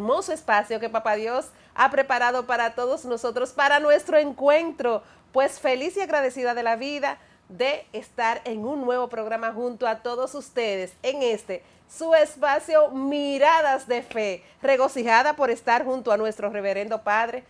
hermoso espacio que Papá Dios ha preparado para todos nosotros, para nuestro encuentro. Pues feliz y agradecida de la vida de estar en un nuevo programa junto a todos ustedes en este su espacio Miradas de Fe, regocijada por estar junto a nuestro reverendo padre,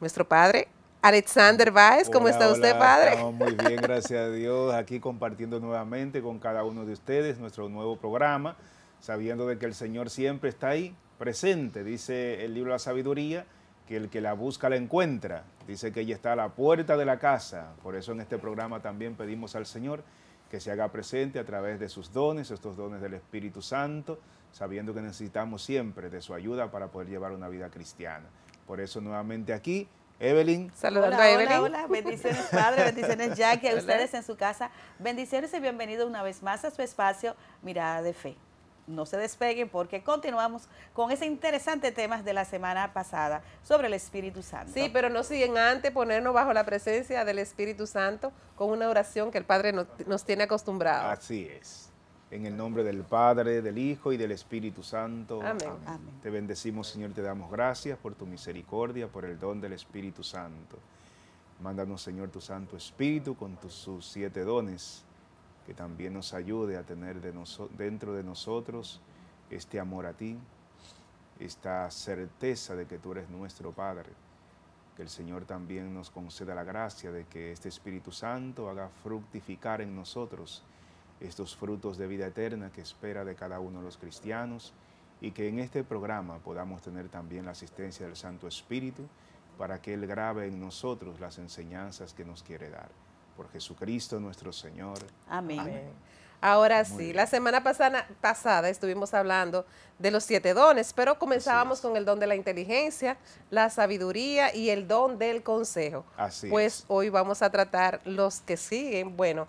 nuestro padre Alexander Baez. ¿cómo está usted, padre? muy bien, gracias a Dios, aquí compartiendo nuevamente con cada uno de ustedes nuestro nuevo programa, sabiendo de que el Señor siempre está ahí presente. Dice el libro de la sabiduría que el que la busca la encuentra. Dice que ella está a la puerta de la casa. Por eso en este programa también pedimos al Señor que se haga presente a través de sus dones, estos dones del Espíritu Santo, sabiendo que necesitamos siempre de su ayuda para poder llevar una vida cristiana. Por eso nuevamente aquí, Evelyn. Saludando a Evelyn. Hola, bendiciones Padre, bendiciones Jackie, a ustedes en su casa. Bendiciones y bienvenidos una vez más a su espacio Mirada de Fe. No se despeguen porque continuamos con ese interesante tema de la semana pasada sobre el Espíritu Santo. Sí, pero no siguen antes ponernos bajo la presencia del Espíritu Santo con una oración que el Padre nos, tiene acostumbrado. Así es. En el nombre del Padre, del Hijo y del Espíritu Santo. Amén. Te bendecimos, Señor, te damos gracias por tu misericordia, por el don del Espíritu Santo. Mándanos, Señor, tu Santo Espíritu con tus, siete dones que también nos ayude a tener dentro de nosotros este amor a ti, esta certeza de que tú eres nuestro Padre. Que el Señor también nos conceda la gracia de que este Espíritu Santo haga fructificar en nosotros estos frutos de vida eterna que espera de cada uno de los cristianos y que en este programa podamos tener también la asistencia del Santo Espíritu para que Él grabe en nosotros las enseñanzas que nos quiere dar por Jesucristo nuestro Señor. Amén. Ahora sí, la semana pasada, estuvimos hablando de los siete dones, pero comenzábamos con el don de la inteligencia, la sabiduría y el don del consejo. Así pues hoy vamos a tratar los que siguen, bueno,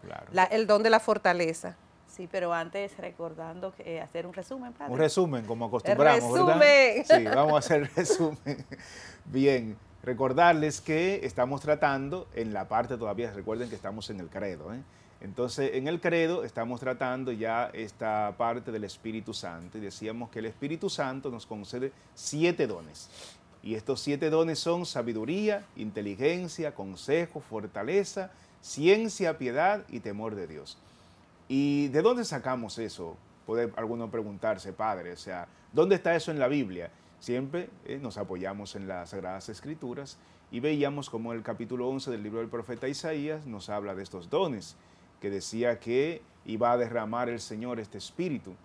el don de la fortaleza. Sí, pero antes recordando que, eh, hacer un resumen, padre. Un resumen, como acostumbramos, resumen. Sí, vamos a hacer resumen. bien, Recordarles que estamos tratando, en la parte todavía, recuerden que estamos en el credo, ¿eh? Entonces, en el credo estamos tratando ya esta parte del Espíritu Santo y decíamos que el Espíritu Santo nos concede siete dones. Y estos siete dones son sabiduría, inteligencia, consejo, fortaleza, ciencia, piedad y temor de Dios. ¿Y de dónde sacamos eso? Puede alguno preguntarse, padre, o sea, ¿dónde está eso en la Biblia? Siempre eh, nos apoyamos en las Sagradas Escrituras y veíamos como el capítulo 11 del libro del profeta Isaías nos habla de estos dones, que decía que iba a derramar el Señor este espíritu.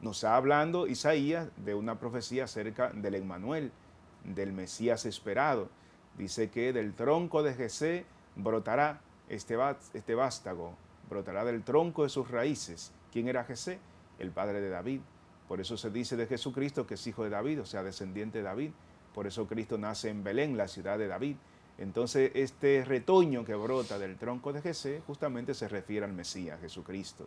Nos está hablando Isaías de una profecía acerca del Emmanuel, del Mesías esperado. Dice que del tronco de Jesé brotará este, este vástago, brotará del tronco de sus raíces. ¿Quién era Jesé? El padre de David, por eso se dice de Jesucristo que es hijo de David, o sea, descendiente de David. Por eso Cristo nace en Belén, la ciudad de David. Entonces, este retoño que brota del tronco de Jesús justamente se refiere al Mesías, Jesucristo.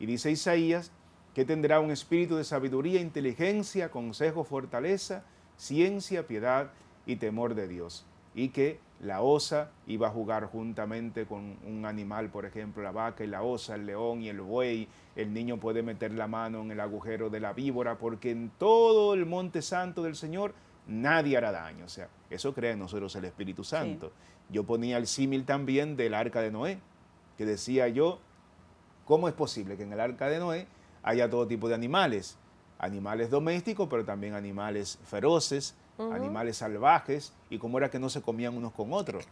Y dice Isaías que tendrá un espíritu de sabiduría, inteligencia, consejo, fortaleza, ciencia, piedad y temor de Dios. Y que la osa, iba a jugar juntamente con un animal, por ejemplo, la vaca y la osa, el león y el buey, el niño puede meter la mano en el agujero de la víbora, porque en todo el monte santo del Señor nadie hará daño. O sea, eso crea en nosotros el Espíritu Santo. Yo ponía el símil también del arca de Noé, que decía yo, ¿cómo es posible que en el arca de Noé haya todo tipo de animales? Animales domésticos, pero también animales feroces, animales salvajes, y cómo era que no se comían unos con otros.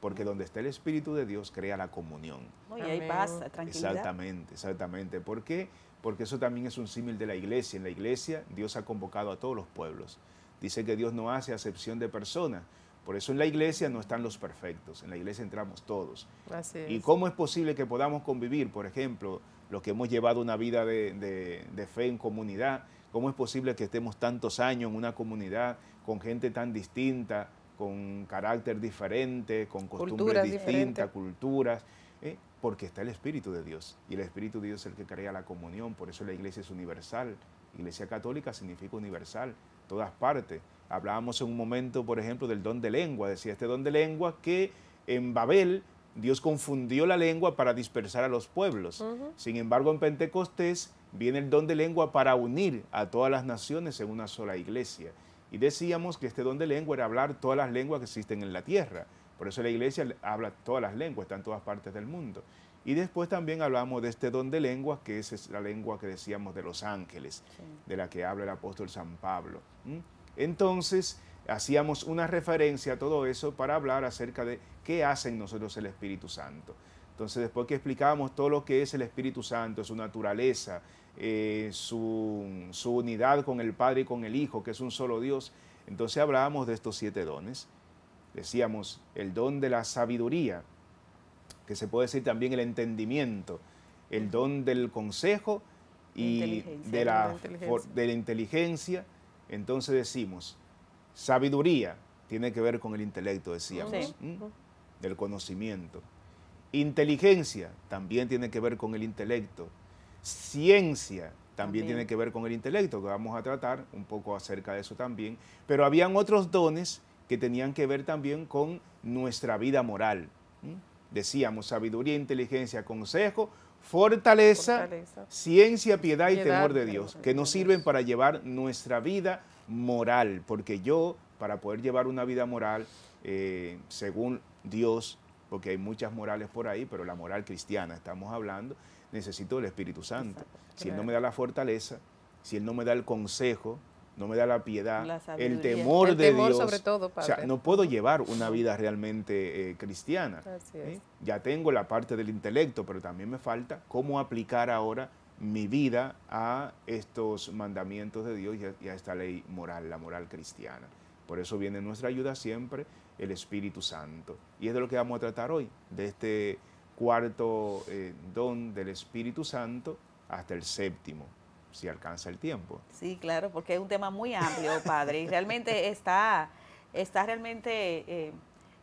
Porque donde está el Espíritu de Dios crea la comunión. Y ahí pasa, tranquilidad. Exactamente, exactamente. ¿Por qué? Porque eso también es un símil de la iglesia. En la iglesia Dios ha convocado a todos los pueblos. Dice que Dios no hace acepción de personas. Por eso en la iglesia no están los perfectos, en la iglesia entramos todos. ¿Y cómo es posible que podamos convivir, por ejemplo, los que hemos llevado una vida de, de, fe en comunidad? ¿Cómo es posible que estemos tantos años en una comunidad con gente tan distinta, con carácter diferente, con costumbres distintas, culturas, ¿eh? porque está el Espíritu de Dios. Y el Espíritu de Dios es el que crea la comunión, por eso la iglesia es universal. Iglesia católica significa universal, todas partes. Hablábamos en un momento, por ejemplo, del don de lengua, decía este don de lengua que en Babel Dios confundió la lengua para dispersar a los pueblos. Sin embargo, en Pentecostés viene el don de lengua para unir a todas las naciones en una sola iglesia. Y decíamos que este don de lengua era hablar todas las lenguas que existen en la tierra. Por eso la iglesia habla todas las lenguas, está en todas partes del mundo. Y después también hablamos de este don de lengua, que es la lengua que decíamos de los ángeles, de la que habla el apóstol San Pablo. Entonces, hacíamos una referencia a todo eso para hablar acerca de qué hace en nosotros el Espíritu Santo. Entonces, después que explicábamos todo lo que es el Espíritu Santo, su naturaleza, eh, su, unidad con el Padre y con el Hijo, que es un solo Dios. Entonces hablábamos de estos siete dones. Decíamos el don de la sabiduría, que se puede decir también el entendimiento, el don del consejo y de la, inteligencia. de la inteligencia. Entonces decimos, sabiduría tiene que ver con el intelecto, decíamos, del conocimiento. Inteligencia también tiene que ver con el intelecto, Ciencia también, tiene que ver con el intelecto, que vamos a tratar un poco acerca de eso también. Pero habían otros dones que tenían que ver también con nuestra vida moral. Decíamos sabiduría, inteligencia, consejo, fortaleza, ciencia, piedad, y temor de Dios, que nos sirven para llevar nuestra vida moral, porque yo, para poder llevar una vida moral, eh, según Dios, porque hay muchas morales por ahí, pero la moral cristiana estamos hablando, necesito el Espíritu Santo. Si Él no me da la fortaleza, si Él no me da el consejo, no me da la piedad, el temor de Dios. Sobre todo, padre. O sea, no puedo llevar una vida realmente eh, cristiana. Ya tengo la parte del intelecto, pero también me falta cómo aplicar ahora mi vida a estos mandamientos de Dios y a esta ley moral, la moral cristiana. Por eso viene nuestra ayuda siempre el Espíritu Santo. Y es de lo que vamos a tratar hoy, de este cuarto eh, don del Espíritu Santo hasta el séptimo, si alcanza el tiempo. Sí, claro, porque es un tema muy amplio, Padre, y realmente está, está realmente... Eh,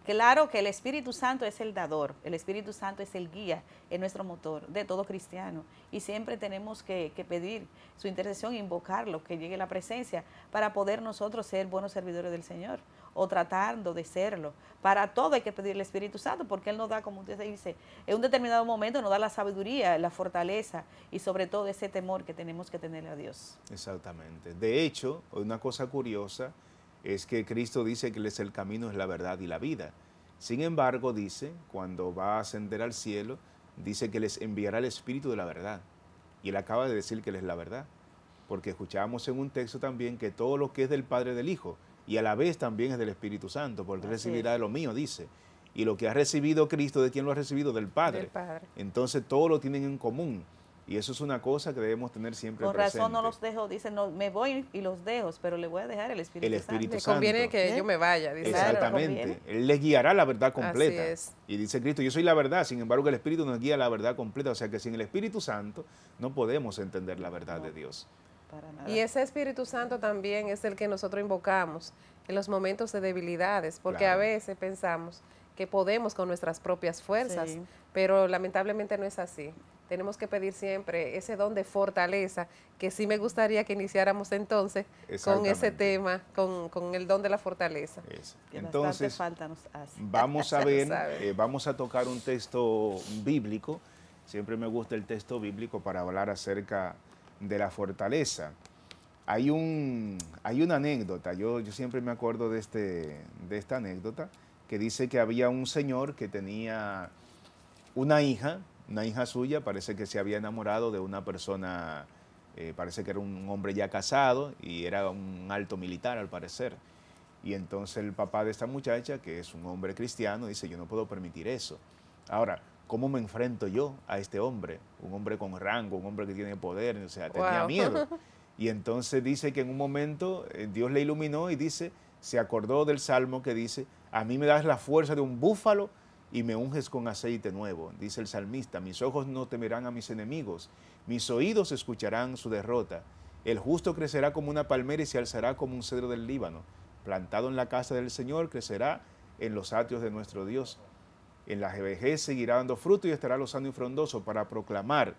claro que el Espíritu Santo es el dador, el Espíritu Santo es el guía, es nuestro motor de todo cristiano. Y siempre tenemos que, que, pedir su intercesión, invocarlo, que llegue la presencia para poder nosotros ser buenos servidores del Señor o tratando de serlo. Para todo hay que pedir el Espíritu Santo porque Él nos da, como usted dice, en un determinado momento nos da la sabiduría, la fortaleza y sobre todo ese temor que tenemos que tener a Dios. Exactamente. De hecho, una cosa curiosa es que Cristo dice que el camino, es la verdad y la vida. Sin embargo, dice, cuando va a ascender al cielo, dice que les enviará el Espíritu de la verdad. Y Él acaba de decir que Él es la verdad. Porque escuchábamos en un texto también que todo lo que es del Padre del Hijo, y a la vez también es del Espíritu Santo, porque recibirá de lo mío, dice. Y lo que ha recibido Cristo, ¿de quién lo ha recibido? Del Padre. Entonces todo lo tienen en común. Y eso es una cosa que debemos tener siempre Con presente. Con razón no los dejo, dice no, me voy y los dejo, pero le voy a dejar el Espíritu, el Espíritu Santo. conviene que yo me vaya, dice. Exactamente. Él les guiará la verdad completa. Así es. Y dice Cristo, yo soy la verdad, sin embargo el Espíritu nos guía la verdad completa. O sea que sin el Espíritu Santo no podemos entender la verdad de Dios. Y ese Espíritu Santo también es el que nosotros invocamos en los momentos de debilidades, porque a veces pensamos que podemos con nuestras propias fuerzas, pero lamentablemente no es así. Tenemos que pedir siempre ese don de fortaleza, que sí me gustaría que iniciáramos entonces con ese tema, con, el don de la fortaleza. entonces, vamos a ver, eh, vamos a tocar un texto bíblico. Siempre me gusta el texto bíblico para hablar acerca de la fortaleza. Hay, un, hay una anécdota, yo, yo siempre me acuerdo de, este, de esta anécdota, que dice que había un señor que tenía una hija, una hija suya, parece que se había enamorado de una persona, eh, parece que era un hombre ya casado y era un alto militar al parecer. Y entonces el papá de esta muchacha, que es un hombre cristiano, dice, yo no puedo permitir eso. Ahora, ¿cómo me enfrento yo a este hombre? Un hombre con rango, un hombre que tiene poder, o sea, tenía miedo. Y entonces dice que en un momento eh, Dios le iluminó y dice, se acordó del salmo que dice, a mí me das la fuerza de un búfalo y me unges con aceite nuevo, dice el salmista, mis ojos no temerán a mis enemigos, mis oídos escucharán su derrota. El justo crecerá como una palmera y se alzará como un cedro del Líbano. Plantado en la casa del Señor, crecerá en los atios de nuestro Dios en la GBG seguirá dando fruto y estará los y frondoso para proclamar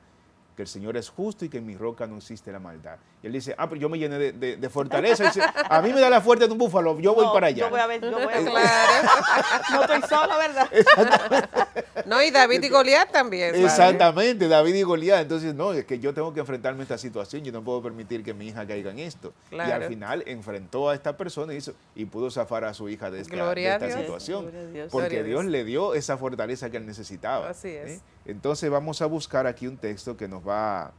que el Señor es justo y que en mi roca no existe la maldad. Y él dice, ah, pero yo me llené de, fortaleza. a mí me da la fuerza de un búfalo, yo voy para allá. Yo voy a ver, yo voy a claro. No estoy solo, ¿verdad? No, y David y Goliat también. Exactamente, David y Goliat. Entonces, no, es que yo tengo que enfrentarme a esta situación, yo no puedo permitir que mi hija caiga en esto. Y al final enfrentó a esta persona y, pudo zafar a su hija de esta, situación. Porque Dios. le dio esa fortaleza que él necesitaba. Así es. Entonces vamos a buscar aquí un texto que nos va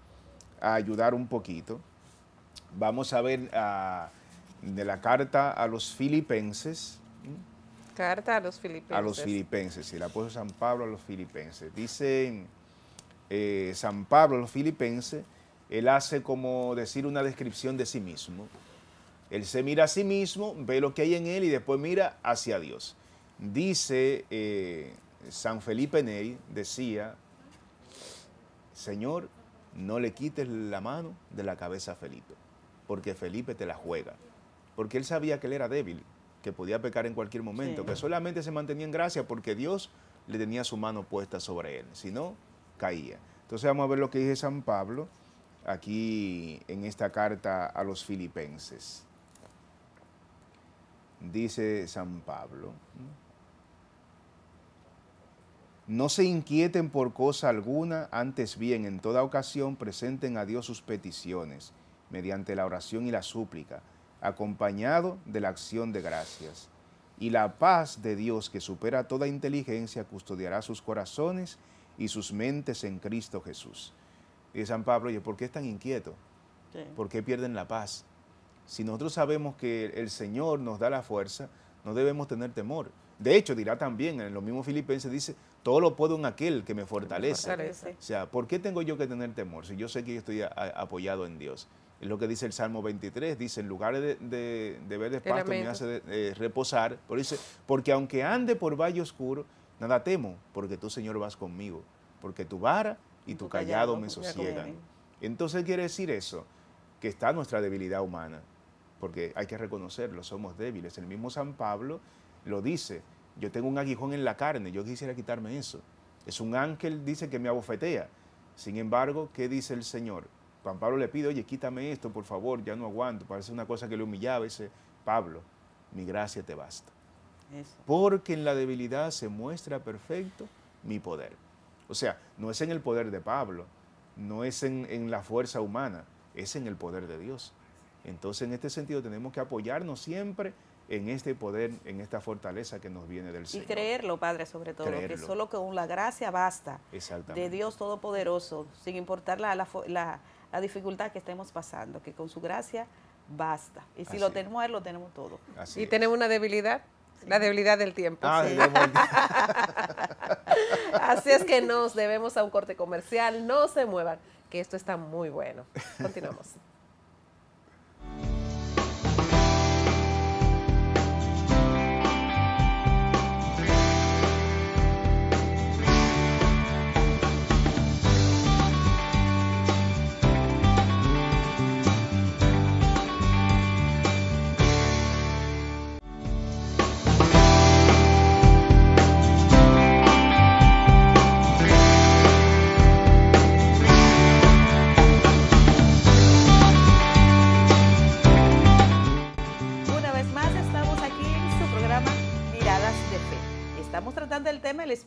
a ayudar un poquito. Vamos a ver ah, de la carta a los filipenses. Carta a los filipenses. A los filipenses, el apóstol San Pablo a los filipenses. Dice eh, San Pablo a los filipenses, él hace como decir una descripción de sí mismo. Él se mira a sí mismo, ve lo que hay en él y después mira hacia Dios. Dice... Eh, eh, San Felipe Neri decía, Señor, no le quites la mano de la cabeza a Felipe, porque Felipe te la juega. Porque él sabía que él era débil, que podía pecar en cualquier momento, que solamente se mantenía en gracia porque Dios le tenía su mano puesta sobre él, si no, caía. Entonces vamos a ver lo que dice San Pablo aquí en esta carta a los filipenses. Dice San Pablo. No se inquieten por cosa alguna, antes bien en toda ocasión presenten a Dios sus peticiones, mediante la oración y la súplica, acompañado de la acción de gracias. Y la paz de Dios que supera toda inteligencia custodiará sus corazones y sus mentes en Cristo Jesús. Y San Pablo, oye, ¿por qué están inquietos? ¿Por qué pierden la paz? Si nosotros sabemos que el Señor nos da la fuerza, no debemos tener temor. De hecho, dirá también, en los mismos filipenses dice, todo lo puedo en aquel que me fortalece. O sea, ¿por qué tengo yo que tener temor si yo sé que estoy apoyado en Dios? Es lo que dice el Salmo 23, dice, en lugar de, ver de me hace eh, reposar, dice, porque aunque ande por valle oscuro, nada temo, porque tú, Señor, vas conmigo, porque tu vara y tu, callado, me sosiegan. Entonces quiere decir eso, que está nuestra debilidad humana, porque hay que reconocerlo, somos débiles. El mismo San Pablo lo dice. Yo tengo un aguijón en la carne, yo quisiera quitarme eso. Es un ángel, dice, que me abofetea. Sin embargo, ¿qué dice el Señor? Pablo le pide, oye, quítame esto, por favor, ya no aguanto. Parece una cosa que le humillaba ese Pablo. Mi gracia te basta. Porque en la debilidad se muestra perfecto mi poder. O sea, no es en el poder de Pablo, no es en, en la fuerza humana, es en el poder de Dios. Entonces, en este sentido, tenemos que apoyarnos siempre en este poder, en esta fortaleza que nos viene del Señor. Y creerlo, Padre, sobre todo, que solo con la gracia basta de Dios Todopoderoso, sin importar la, dificultad que estemos pasando, que con su gracia basta. Y si lo tenemos lo tenemos todo. y tenemos una debilidad, la debilidad del tiempo. Ah, Así es que nos debemos a un corte comercial, no se muevan, que esto está muy bueno. Continuamos.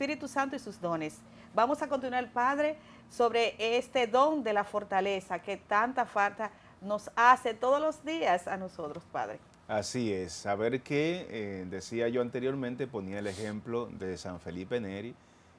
Espíritu Santo y sus dones. Vamos a continuar, Padre, sobre este don de la fortaleza que tanta falta nos hace todos los días a nosotros, Padre. Así es, saber que, eh, decía yo anteriormente, ponía el ejemplo de San Felipe Neri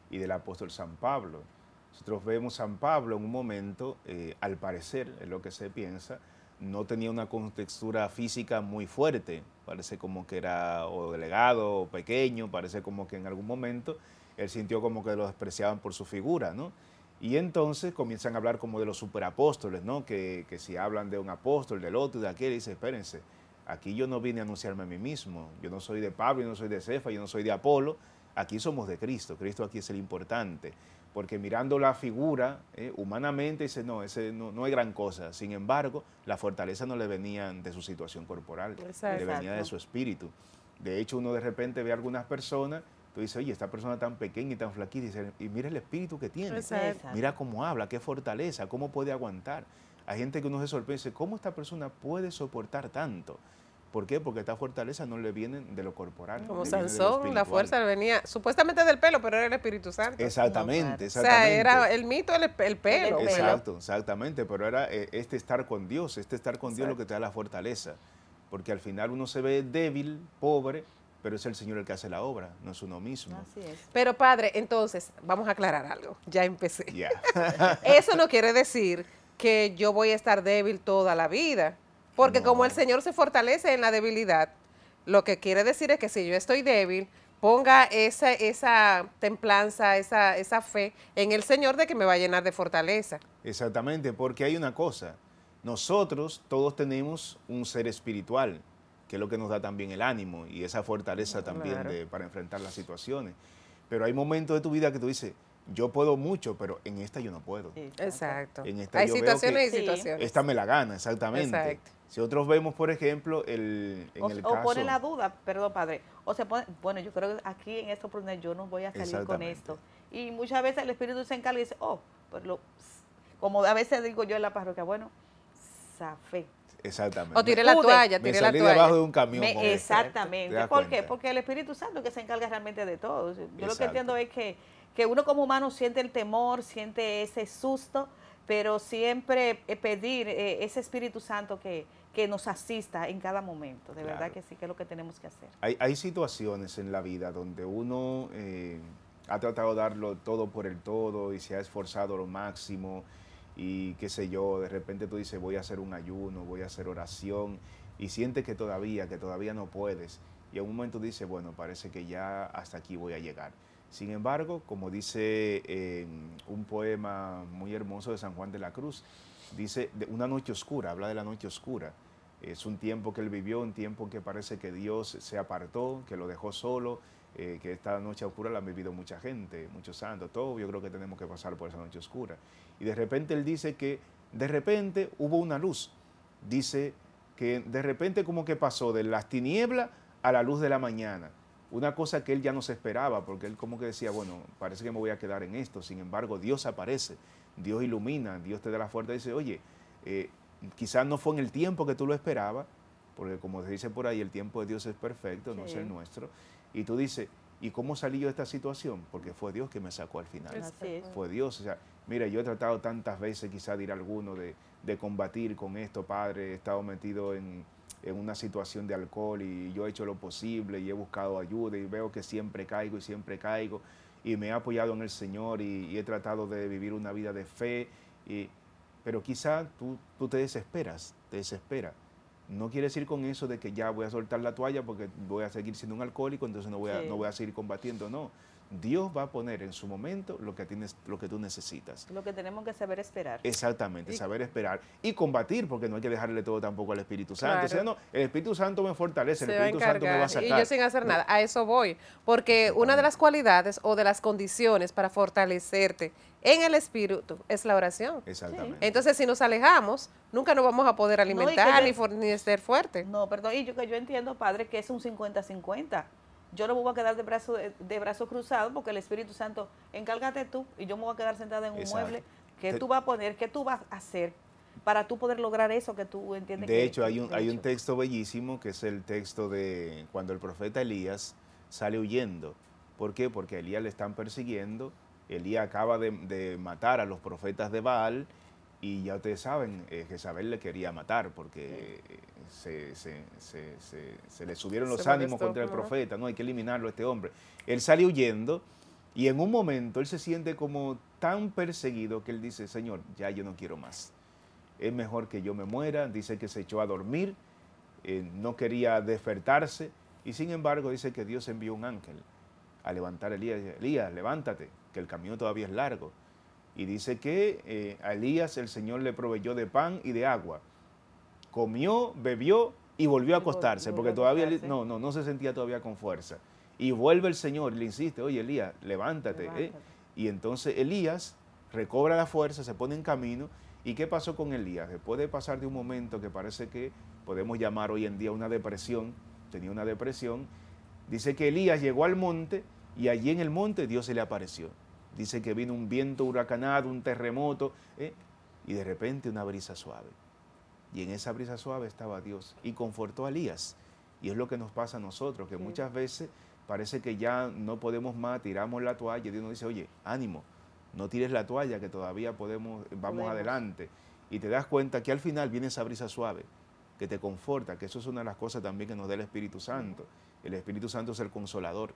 y del apóstol San Pablo. Nosotros vemos San Pablo en un momento, eh, al parecer, es lo que se piensa, no tenía una contextura física muy fuerte, parece como que era o delegado o pequeño, parece como que en algún momento él sintió como que lo despreciaban por su figura, ¿no? Y entonces comienzan a hablar como de los superapóstoles, ¿no? Que, que si hablan de un apóstol, del otro, de aquel, dice, espérense, aquí yo no vine a anunciarme a mí mismo, yo no soy de Pablo, yo no soy de Cefa, yo no soy de Apolo, aquí somos de Cristo, Cristo aquí es el importante, porque mirando la figura eh, humanamente dice, no, ese no, no, hay gran cosa, sin embargo, la fortaleza no le venía de su situación corporal, le venía de su espíritu. De hecho, uno de repente ve a algunas personas Tú dices, oye, esta persona tan pequeña y tan flaquita, y, mira el espíritu que tiene, mira cómo habla, qué fortaleza, cómo puede aguantar. Hay gente que uno se sorprende, ¿cómo esta persona puede soportar tanto? ¿Por qué? Porque esta fortaleza no le viene de lo corporal. Como Sansón, la fuerza venía supuestamente del pelo, pero era el Espíritu Santo. Exactamente, exactamente. O sea, era el mito, el, pelo. Exacto, exactamente, pero era eh, este estar con Dios, este estar con Dios lo que te da la fortaleza. Porque al final uno se ve débil, pobre, pero es el Señor el que hace la obra, no es uno mismo. Así es. Pero padre, entonces, vamos a aclarar algo, ya empecé. Eso no quiere decir que yo voy a estar débil toda la vida, porque como el Señor se fortalece en la debilidad, lo que quiere decir es que si yo estoy débil, ponga esa, esa templanza, esa fe en el Señor de que me va a llenar de fortaleza. Exactamente, porque hay una cosa, nosotros todos tenemos un ser espiritual, que es lo que nos da también el ánimo y esa fortaleza también para enfrentar las situaciones. Pero hay momentos de tu vida que tú dices, yo puedo mucho, pero en esta yo no puedo. Exacto. esta hay situaciones y situaciones. Esta me la gana, exactamente. Exacto. Si otros vemos, por ejemplo, el, en o, el caso... O pone la duda, perdón, padre. O se pone, bueno, yo creo que aquí en esto, yo no voy a salir con esto. Y muchas veces el Espíritu se encarga y dice, oh, pero lo, como a veces digo yo en la parroquia, bueno, fe... Exactamente. O tiré la toalla, tiré la toalla. debajo de un camión. exactamente. ¿Por qué? Porque el Espíritu Santo es que se encarga realmente de todo. Yo lo que entiendo es que, que uno como humano siente el temor, siente ese susto, pero siempre eh, pedir eh, ese Espíritu Santo que, nos asista en cada momento. De verdad que sí, que es lo que tenemos que hacer. Hay, situaciones en la vida donde uno eh, ha tratado de darlo todo por el todo y se ha esforzado lo máximo y qué sé yo, de repente tú dices voy a hacer un ayuno, voy a hacer oración y sientes que todavía, que todavía no puedes y en un momento dices, bueno, parece que ya hasta aquí voy a llegar. Sin embargo, como dice eh, un poema muy hermoso de San Juan de la Cruz, dice una noche oscura, habla de la noche oscura. Es un tiempo que él vivió, un tiempo que parece que Dios se apartó, que lo dejó solo, eh, que esta noche oscura la han vivido mucha gente, muchos santos, todos yo creo que tenemos que pasar por esa noche oscura. Y de repente él dice que de repente hubo una luz. Dice que de repente como que pasó de las tinieblas a la luz de la mañana. Una cosa que él ya no se esperaba, porque él como que decía, bueno, parece que me voy a quedar en esto. Sin embargo, Dios aparece, Dios ilumina, Dios te da la fuerza y dice, oye, eh, quizás no fue en el tiempo que tú lo esperabas, porque como se dice por ahí, el tiempo de Dios es perfecto, no es el nuestro. Y tú dices, ¿y cómo salí yo de esta situación? Porque fue Dios que me sacó al final. fue Dios. O sea, Mira, yo he tratado tantas veces, quizá ir alguno, de, combatir con esto, padre. He estado metido en, una situación de alcohol y yo he hecho lo posible y he buscado ayuda y veo que siempre caigo y siempre caigo y me he apoyado en el Señor y, he tratado de vivir una vida de fe. pero quizá tú, te desesperas, te desesperas. No quiere decir con eso de que ya voy a soltar la toalla porque voy a seguir siendo un alcohólico, entonces no voy no voy a seguir combatiendo, no. Dios va a poner en su momento lo que, tienes, lo que tú necesitas. Lo que tenemos que saber esperar. Exactamente, saber esperar. Y combatir, porque no hay que dejarle todo tampoco al Espíritu Santo. no, el Espíritu Santo me fortalece, el Espíritu Santo me va a sacar. Y yo sin hacer nada, a eso voy. Porque una de las cualidades o de las condiciones para fortalecerte en el espíritu es la oración. Exactamente. Entonces, si nos alejamos, nunca nos vamos a poder alimentar ni, ser fuerte. No, perdón, y yo que yo entiendo, padre, que es un 50-50 yo no me voy a quedar de brazos eh, de brazo cruzados porque el Espíritu Santo, encárgate tú y yo me voy a quedar sentada en un mueble. ¿Qué tú vas a poner? ¿Qué tú vas a hacer? Para tú poder lograr eso que tú entiendes. De hecho, hay un, hay un texto bellísimo que es el texto de cuando el profeta Elías sale huyendo. ¿Por qué? Porque a Elías le están persiguiendo. Elías acaba de, de matar a los profetas de Baal y ya ustedes saben, Jezabel eh, le quería matar porque eh, se, le subieron los ánimos contra el profeta, no, hay que eliminarlo a este hombre. Él sale huyendo y en un momento él se siente como tan perseguido que él dice, Señor, ya yo no quiero más. Es mejor que yo me muera. Dice que se echó a dormir, eh, no quería despertarse y sin embargo dice que Dios envió un ángel a levantar a Elías. Elías, levántate, que el camino todavía es largo. Y dice que eh, a Elías el Señor le proveyó de pan y de agua. Comió, bebió y volvió a acostarse, porque todavía no, no, no se sentía todavía con fuerza. Y vuelve el Señor, le insiste, oye Elías, ¿eh?". levántate. Y entonces Elías recobra la fuerza, se pone en camino. ¿Y qué pasó con Elías? Después de pasar de un momento que parece que podemos llamar hoy en día una depresión, tenía una depresión, dice que Elías llegó al monte y allí en el monte Dios se le apareció. Dice que vino un viento huracanado, un terremoto, ¿eh? y de repente una brisa suave. Y en esa brisa suave estaba Dios y confortó a Elías. Y es lo que nos pasa a nosotros, que muchas veces parece que ya no podemos más, tiramos la toalla y Dios nos dice, oye, ánimo, no tires la toalla que todavía podemos, vamos adelante. Y te das cuenta que al final viene esa brisa suave, que te conforta, que eso es una de las cosas también que nos da el Espíritu Santo. El Espíritu Santo es el consolador.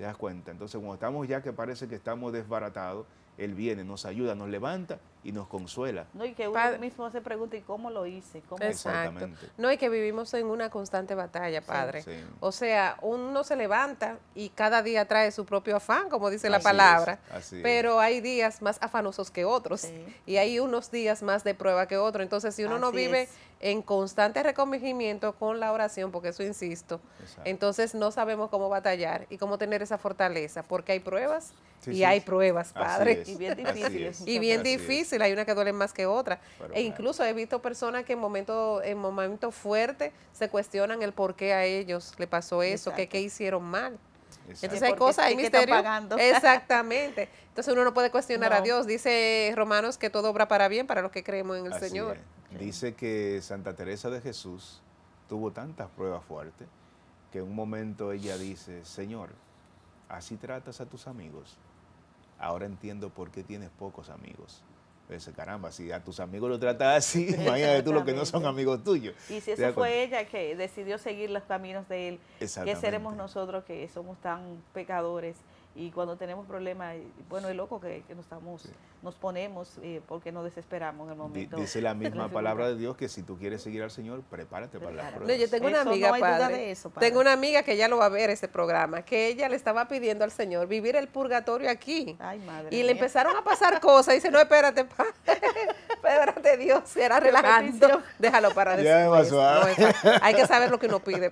¿Te das cuenta? Entonces, cuando estamos ya que parece que estamos desbaratados, Él viene, nos ayuda, nos levanta y nos consuela. No, y que uno mismo se pregunte, ¿y cómo lo hice? ¿Cómo Exactamente. No, y que vivimos en una constante batalla, Padre. O sea, uno se levanta y cada día trae su propio afán, como dice la palabra. pero hay días más afanosos que otros. Y hay unos días más de prueba que otros. Entonces, si uno no vive en constante reconocimiento con la oración, porque eso insisto. Entonces no sabemos cómo batallar y cómo tener esa fortaleza, porque hay pruebas y hay pruebas, padre. Y bien difíciles. Y bien difícil, hay una que duele más que otra. e incluso he visto personas que en momentos en momento fuertes se cuestionan el por qué a ellos le pasó eso, que qué hicieron mal. Entonces hay cosas, hay misterios. Exactamente. Entonces uno no puede cuestionar a Dios. Dice Romanos que todo obra para bien para los que creemos en el Señor. Dice que Santa Teresa de Jesús tuvo tantas pruebas fuertes que en un momento ella dice, Señor, así tratas a tus amigos. Ahora entiendo por qué tienes pocos amigos. Dice, caramba, si a tus amigos lo tratas así, imagínate tú lo que no son amigos tuyos. Y si eso fue ella que decidió seguir los caminos de él, ¿qué seremos nosotros que somos tan pecadores y cuando tenemos problemas, bueno, es loco que, nos, estamos, nos ponemos eh, porque nos desesperamos en el momento. dice la misma palabra de Dios que si tú quieres seguir al Señor, prepárate para la pruebas. yo tengo una amiga, padre. Tengo una amiga que ya lo va a ver ese programa, que ella le estaba pidiendo al Señor vivir el purgatorio aquí. Ay, madre y le empezaron a pasar cosas dice, no, espérate, padre. de Dios, era relajando. Déjalo para después. hay que saber lo que uno pide.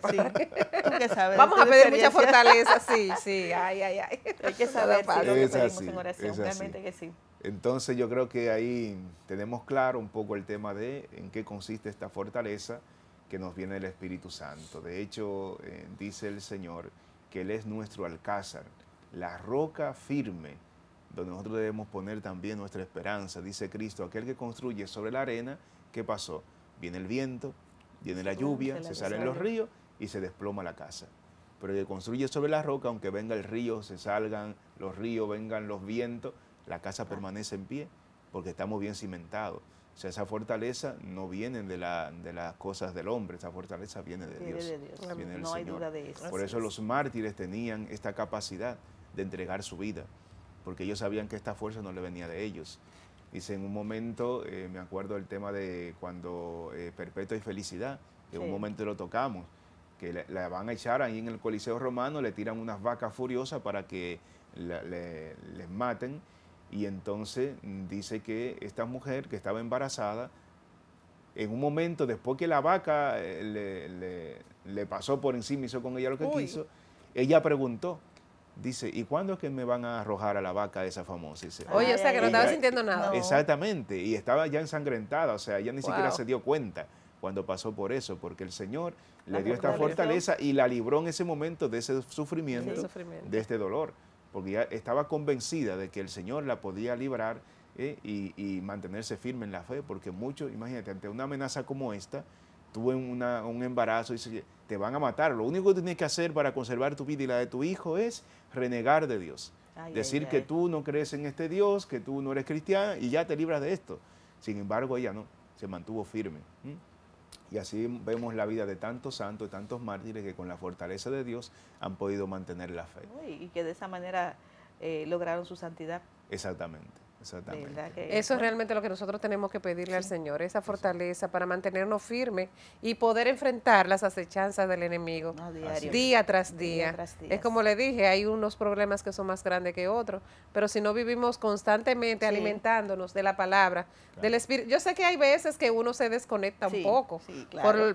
Vamos a pedir mucha fortaleza, sí, sí. Ay, ay, ay. Hay que saber lo que Entonces yo creo que ahí tenemos claro un poco el tema de en qué consiste esta fortaleza que nos viene del Espíritu Santo. De hecho, eh, dice el Señor que Él es nuestro alcázar, la roca firme donde nosotros debemos poner también nuestra esperanza. Dice Cristo, aquel que construye sobre la arena, ¿qué pasó? Viene el viento, viene la lluvia, se, salen los ríos y se desploma la casa. Pero el que construye sobre la roca, aunque venga el río, se salgan los ríos, vengan los vientos, la casa ah. permanece en pie porque estamos bien cimentados. O sea, esa fortaleza no viene de, las cosas del hombre, esa fortaleza viene de viene Dios. De Dios. no hay duda de eso. Por eso los mártires tenían esta capacidad de entregar su vida porque ellos sabían que esta fuerza no le venía de ellos. Dice, en un momento, eh, me acuerdo del tema de cuando eh, Perpetua y Felicidad, en un momento lo tocamos, que la, van a echar ahí en el Coliseo Romano, le tiran unas vacas furiosas para que les maten, y entonces mm, dice que esta mujer que estaba embarazada, en un momento después que la vaca eh, le, pasó por encima, hizo con ella lo que quiso, ella preguntó, dice, ¿y cuándo es que me van a arrojar a la vaca esa famosa? Dice, Oye, o sea, que no estaba sintiendo nada. Exactamente, y estaba ya ensangrentada, o sea, ya ni siquiera se dio cuenta cuando pasó por eso, porque el Señor le dio esta fortaleza y la libró en ese momento de ese sufrimiento, de este dolor, porque ya estaba convencida de que el Señor la podía librar eh, y, y mantenerse firme en la fe, porque muchos, imagínate, ante una amenaza como esta, Tuve un embarazo, y te van a matar. Lo único que tienes que hacer para conservar tu vida y la de tu hijo es renegar de Dios. Decir que tú no crees en este Dios, que tú no eres cristiana y ya te libras de esto. Sin embargo, ella no, se mantuvo firme. Y así vemos la vida de tantos santos, y tantos mártires que con la fortaleza de Dios han podido mantener la fe. y que de esa manera eh, lograron su santidad. Exactamente. Eso es realmente lo que nosotros tenemos que pedirle al Señor, esa fortaleza para mantenernos firmes y poder enfrentar las acechanzas del enemigo día tras día. es como le dije, hay unos problemas que son más grandes que otros, pero si no vivimos constantemente alimentándonos de la palabra, del espíritu, yo sé que hay veces que uno se desconecta un poco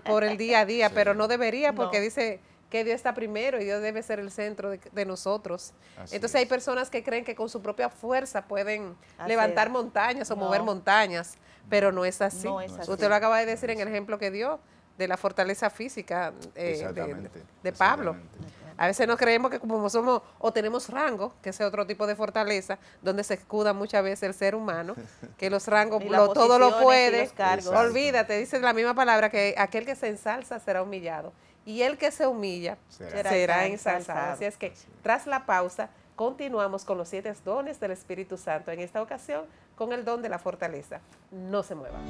por, el día a día, pero no debería porque dice que Dios está primero y Dios debe ser el centro de, nosotros. Entonces hay personas que creen que con su propia fuerza pueden levantar montañas o mover montañas, pero no es, así. Usted lo acaba de decir en el ejemplo que dio de la fortaleza física eh, de, Pablo. A veces no creemos que como somos o tenemos rango, que es otro tipo de fortaleza, donde se escuda muchas veces el ser humano, que los rangos todo lo puede. Olvídate, dice la misma palabra que aquel que se ensalza será humillado y el que se humilla será, ensalzado. Así es que tras la pausa continuamos con los siete dones del Espíritu Santo, en esta ocasión con el don de la fortaleza. No se muevan.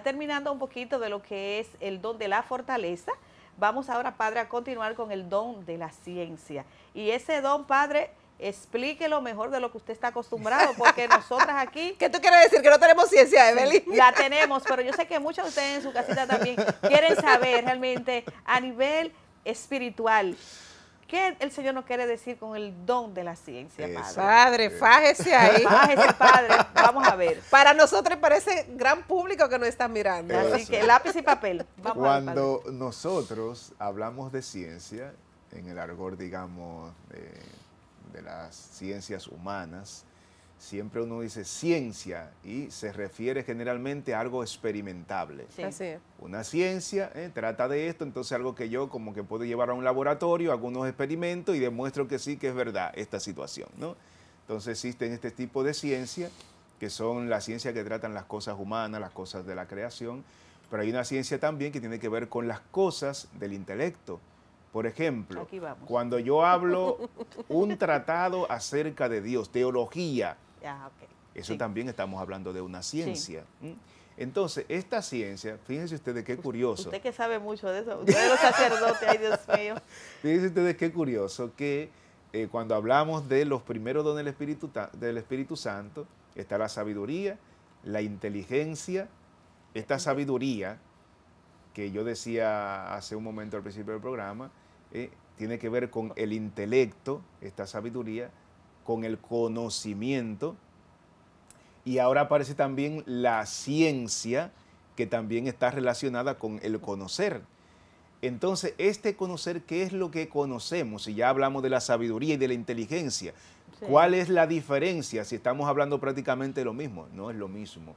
terminando un poquito de lo que es el don de la fortaleza, vamos ahora, Padre, a continuar con el don de la ciencia. Y ese don, Padre, explíquelo mejor de lo que usted está acostumbrado, porque nosotras aquí... ¿Qué tú quieres decir? Que no tenemos ciencia, Evelyn. La tenemos, pero yo sé que muchos de ustedes en su casita también quieren saber realmente a nivel espiritual ¿Qué el Señor nos quiere decir con el don de la ciencia, Padre? Padre, fájese ahí. Fájese, Padre. Vamos a ver. Para nosotros parece gran público que nos está mirando. Así que lápiz y papel. Cuando nosotros hablamos de ciencia, en el argor, digamos, de las ciencias humanas, siempre uno dice ciencia y se refiere generalmente a algo experimentable. Una ciencia eh, trata de esto, entonces algo que yo como que puedo llevar a un laboratorio, hago unos experimentos y demuestro que sí que es verdad esta situación, ¿no? Entonces existen este tipo de ciencia que son las ciencias que tratan las cosas humanas, las cosas de la creación, pero hay una ciencia también que tiene que ver con las cosas del intelecto. Por ejemplo, cuando yo hablo un tratado acerca de Dios, teología, Ah, eso también estamos hablando de una ciencia. Entonces, esta ciencia, fíjense ustedes qué curioso. Usted que sabe mucho de eso, usted es sacerdote ay Dios mío. Fíjense ustedes qué curioso que eh, cuando hablamos de los primeros dones del Espíritu, del Espíritu Santo, está la sabiduría, la inteligencia, esta sabiduría que yo decía hace un momento al principio del programa, eh, tiene que ver con oh. el intelecto, esta sabiduría, con el conocimiento. Y ahora aparece también la ciencia, que también está relacionada con el conocer. Entonces, este conocer, ¿qué es lo que conocemos? Si ya hablamos de la sabiduría y de la inteligencia, ¿cuál es la diferencia? Si estamos hablando prácticamente lo mismo, no es lo mismo.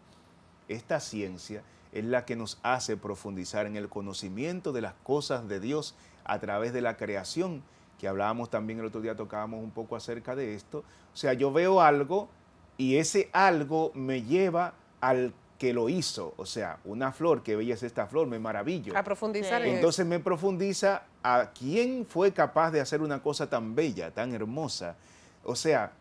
Esta ciencia es la que nos hace profundizar en el conocimiento de las cosas de Dios a través de la creación que hablábamos también el otro día, tocábamos un poco acerca de esto. O sea, yo veo algo y ese algo me lleva al que lo hizo. O sea, una flor, qué bella es esta flor, me maravillo. A profundizar. eso. Entonces me profundiza a quién fue capaz de hacer una cosa tan bella, tan hermosa. O sea,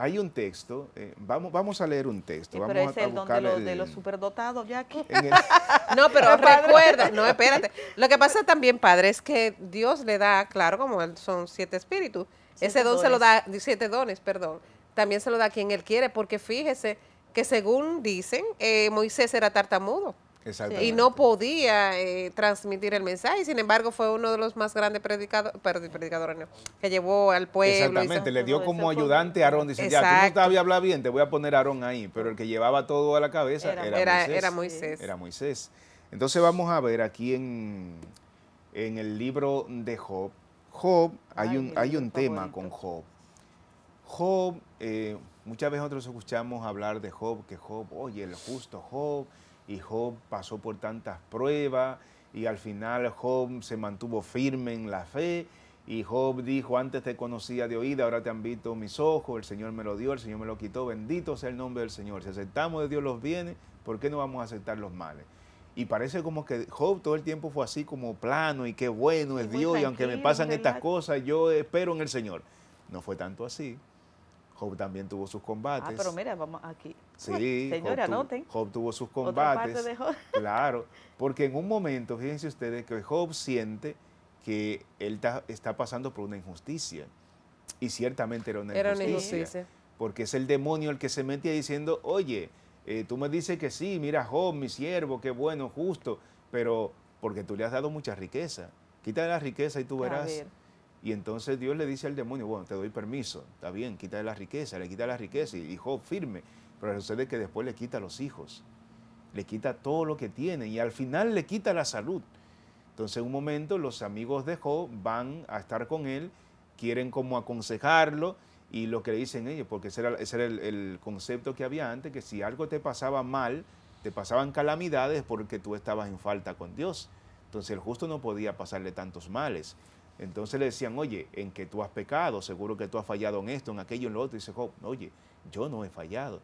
hay un texto, eh, vamos, vamos a leer un texto. pero es el don de, los, superdotados, ya no, pero recuerda, no, espérate. Lo que pasa también, padre, es que Dios le da, claro, como son siete espíritus, ese don se lo da, siete dones, perdón, también se lo da quien él quiere, porque fíjese que según dicen, eh, Moisés era tartamudo y no podía eh, transmitir el mensaje. Sin embargo, fue uno de los más grandes predicadores, que llevó al pueblo. Exactamente, le dio como ayudante a Aarón. Dice, ya, tú no sabes hablar bien, te voy a poner a Aarón ahí. Pero el que llevaba todo a la cabeza era, Moisés, era Moisés. Entonces vamos a ver aquí en, en el libro de Job. Job, hay un, hay un tema con Job. Job, eh, muchas veces nosotros escuchamos hablar de Job, que Job, oye, el justo Job, y Job pasó por tantas pruebas y al final Job se mantuvo firme en la fe y Job dijo, antes te conocía de oída, ahora te han visto mis ojos, el Señor me lo dio, el Señor me lo quitó, bendito sea el nombre del Señor. Si aceptamos de Dios los bienes, ¿por qué no vamos a aceptar los males? Y parece como que Job todo el tiempo fue así como plano y qué bueno es Dios y aunque me pasan estas cosas, yo espero en el Señor. No fue tanto así. Job también tuvo sus ah, combates. Ah, pero mira, vamos aquí. Sí, señora, Job tuvo sus combates. Otra parte de Claro, porque en un momento, fíjense ustedes, que Job siente que él está, pasando por una injusticia. Y ciertamente era una era injusticia. Una injusticia. Porque es el demonio el que se metía diciendo, oye, eh, tú me dices que sí, mira Job, mi siervo, qué bueno, justo, pero porque tú le has dado mucha riqueza. Quita la riqueza y tú verás y entonces Dios le dice al demonio, bueno, te doy permiso, está bien, de la riqueza, le quita la riqueza y dijo firme, pero sucede que después le quita los hijos, le quita todo lo que tiene y al final le quita la salud. Entonces en un momento los amigos de Job van a estar con él, quieren como aconsejarlo y lo que le dicen ellos, porque ese era, ese era el concepto que había antes, que si algo te pasaba mal, te pasaban calamidades porque tú estabas en falta con Dios. Entonces el justo no podía pasarle tantos males. Entonces le decían, oye, ¿en que tú has pecado? Seguro que tú has fallado en esto, en aquello, en lo otro. Y dice oye, yo no he fallado.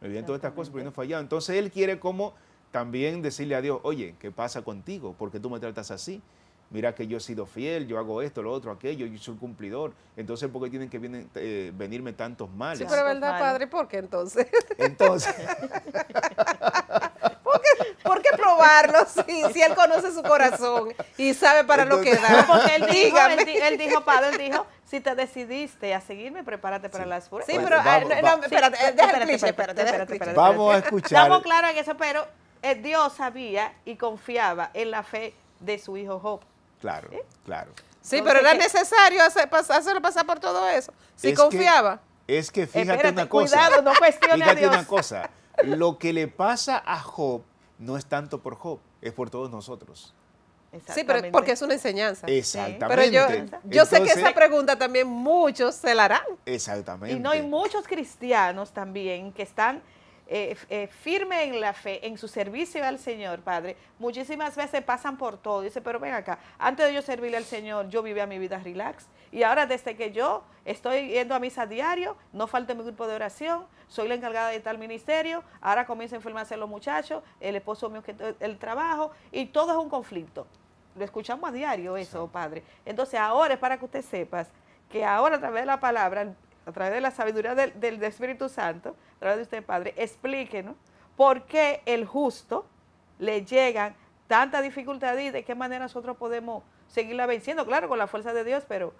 Me vienen todas estas cosas, pero yo no he fallado. Entonces él quiere como también decirle a Dios, oye, ¿qué pasa contigo? ¿Por qué tú me tratas así? Mira que yo he sido fiel, yo hago esto, lo otro, aquello, yo soy cumplidor. Entonces, ¿por qué tienen que eh, venirme tantos males? Sí, pero ¿verdad, padre? ¿Por qué entonces? Entonces. ¿por qué, probarlo si, si, él conoce su corazón y sabe para lo que da? Porque él dijo, él, dijo, Pablo, él dijo, si te decidiste a seguirme, prepárate para las furias. Sí, pues, pero, ah, no, espérate, espérate, cliché, espérate, espérate, Vamos a escuchar. Estamos claros en eso, pero eh, Dios sabía y confiaba en la fe de su hijo Job. Claro, claro. Sí, pero era necesario hacerlo pasar por todo eso. Si confiaba. es que fíjate una cosa. Cuidado, no cuestione a Dios. una cosa lo que le pasa a Job no es tanto por Job, es por todos nosotros. Sí, pero porque es una enseñanza. Exactamente. Pero yo, sé que esa eh, pregunta también muchos se la harán. Exactamente. Y no hay muchos cristianos también que están eh, eh, firme en la fe, en su servicio al Señor, Padre, muchísimas veces pasan por todo. Dice, pero ven acá, antes de yo servirle al Señor, yo vivía mi vida relax. Y ahora desde que yo estoy yendo a misa diario, no falta mi grupo de oración, soy la encargada de tal ministerio, ahora comienza a enfermarse los muchachos, el esposo mío que el trabajo, y todo es un conflicto. Lo escuchamos a diario eso, Padre. Entonces ahora es para que usted sepas que ahora a través de la palabra a través de la sabiduría del, Espíritu Santo, a través de usted, Padre, explíquenos por qué el justo le llegan tanta dificultad y de qué manera nosotros podemos seguirla venciendo, claro, con la fuerza de Dios, pero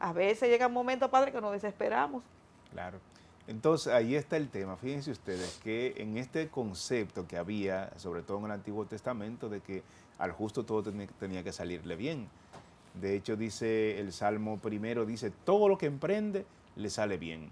a veces llega un momento, Padre, que nos desesperamos. Claro. Entonces, ahí está el tema. Fíjense ustedes que en este concepto que había, sobre todo en el Antiguo Testamento, de que al justo todo tenía que salirle bien. De hecho, dice el Salmo primero, dice, todo lo que emprende le sale bien.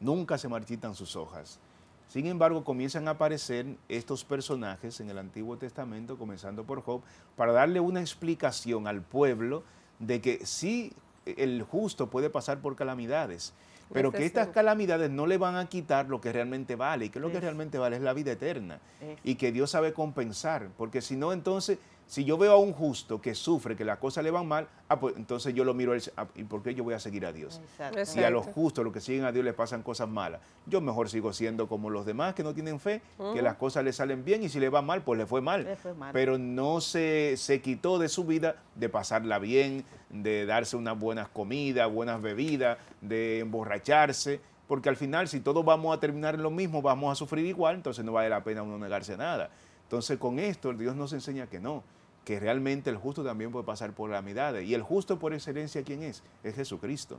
Nunca se marchitan sus hojas. Sin embargo, comienzan a aparecer estos personajes en el Antiguo Testamento, comenzando por Job, para darle una explicación al pueblo de que sí, el justo puede pasar por calamidades, pero que estas calamidades no le van a quitar lo que realmente vale, y que lo que realmente vale es la vida eterna, y que Dios sabe compensar, porque si no, entonces si yo veo a un justo que sufre, que las cosas le van mal, ah, pues, entonces yo lo miro ah, ¿y por qué yo voy a seguir a Dios? Si a los justos, los que siguen a Dios, les pasan cosas malas, yo mejor sigo siendo como los demás que no tienen fe, que las cosas le salen bien y si le va mal, pues le fue mal. Pero no se, quitó de su vida de pasarla bien, de darse unas buenas comidas, buenas bebidas, de emborracharse porque al final si todos vamos a terminar en lo mismo, vamos a sufrir igual, entonces no vale la pena uno negarse a nada. Entonces con esto Dios nos enseña que no, que realmente el justo también puede pasar por la mirada. Y el justo por excelencia, ¿quién es? Es Jesucristo.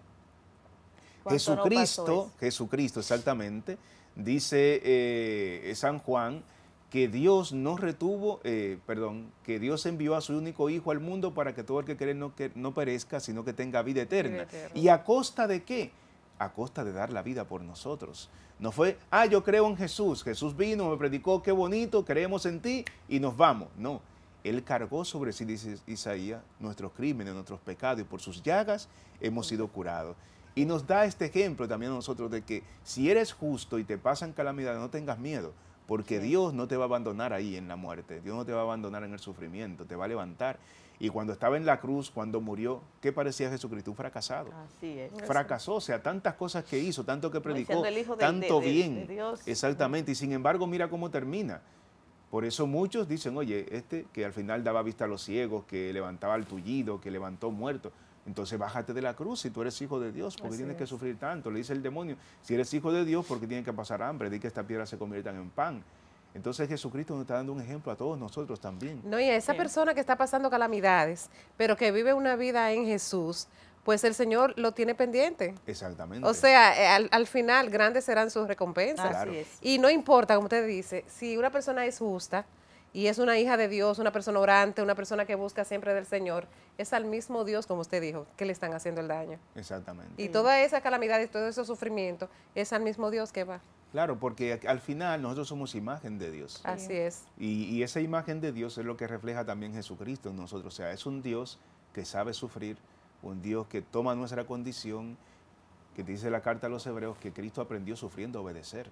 Jesucristo, Jesucristo, exactamente, dice eh, San Juan que Dios no retuvo, eh, perdón, que Dios envió a su único hijo al mundo para que todo el que cree no, perezca, sino que tenga vida eterna. ¿Y a costa de qué? A costa de dar la vida por nosotros. No fue, ah, yo creo en Jesús, Jesús vino, me predicó, qué bonito, creemos en ti y nos vamos. No, él cargó sobre sí, dice Isaías, nuestros crímenes, nuestros pecados, y por sus llagas hemos sido curados. Y nos da este ejemplo también a nosotros de que si eres justo y te pasan calamidades, no tengas miedo, porque Dios no te va a abandonar ahí en la muerte, Dios no te va a abandonar en el sufrimiento, te va a levantar. Y cuando estaba en la cruz, cuando murió, ¿qué parecía Jesucristo? Un fracasado. Fracasó, o sea, tantas cosas que hizo, tanto que predicó, tanto bien. Exactamente, y sin embargo, mira cómo termina. Por eso muchos dicen, oye, este que al final daba vista a los ciegos, que levantaba al tullido, que levantó muerto, Entonces bájate de la cruz si tú eres hijo de Dios, porque tienes que sufrir tanto. Le dice el demonio, si eres hijo de Dios, porque tienes que pasar hambre, di que estas piedras se conviertan en pan. Entonces Jesucristo nos está dando un ejemplo a todos nosotros también. No, y a esa persona que está pasando calamidades, pero que vive una vida en Jesús, pues el Señor lo tiene pendiente. Exactamente. O sea, eh, al, final grandes serán sus recompensas. Así Y no importa, como usted dice, si una persona es justa y es una hija de Dios, una persona orante, una persona que busca siempre del Señor, es al mismo Dios, como usted dijo, que le están haciendo el daño. Exactamente. Y toda esa calamidad y todo ese sufrimiento es al mismo Dios que va. Claro, porque al final nosotros somos imagen de Dios. Así es. Y, y esa imagen de Dios es lo que refleja también Jesucristo en nosotros. O sea, es un Dios que sabe sufrir, un Dios que toma nuestra condición, que dice la carta a los hebreos que Cristo aprendió sufriendo a obedecer.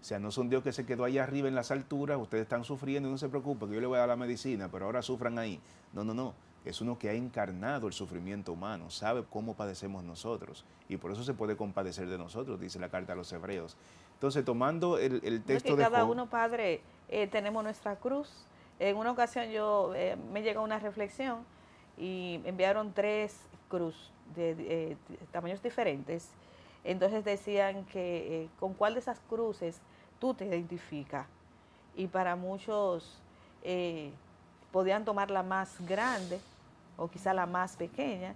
O sea, no es un Dios que se quedó ahí arriba en las alturas, ustedes están sufriendo, no se preocupen, que yo le voy a dar la medicina, pero ahora sufran ahí. No, no, no. Es uno que ha encarnado el sufrimiento humano, sabe cómo padecemos nosotros y por eso se puede compadecer de nosotros, dice la carta a los hebreos. Entonces, tomando el, texto de... Cada uno, Padre, eh, tenemos nuestra cruz. En una ocasión yo eh, me llegó una reflexión y enviaron tres cruz de, eh, tamaños diferentes, entonces decían que eh, con cuál de esas cruces tú te identificas. Y para muchos eh, podían tomar la más grande o quizá la más pequeña,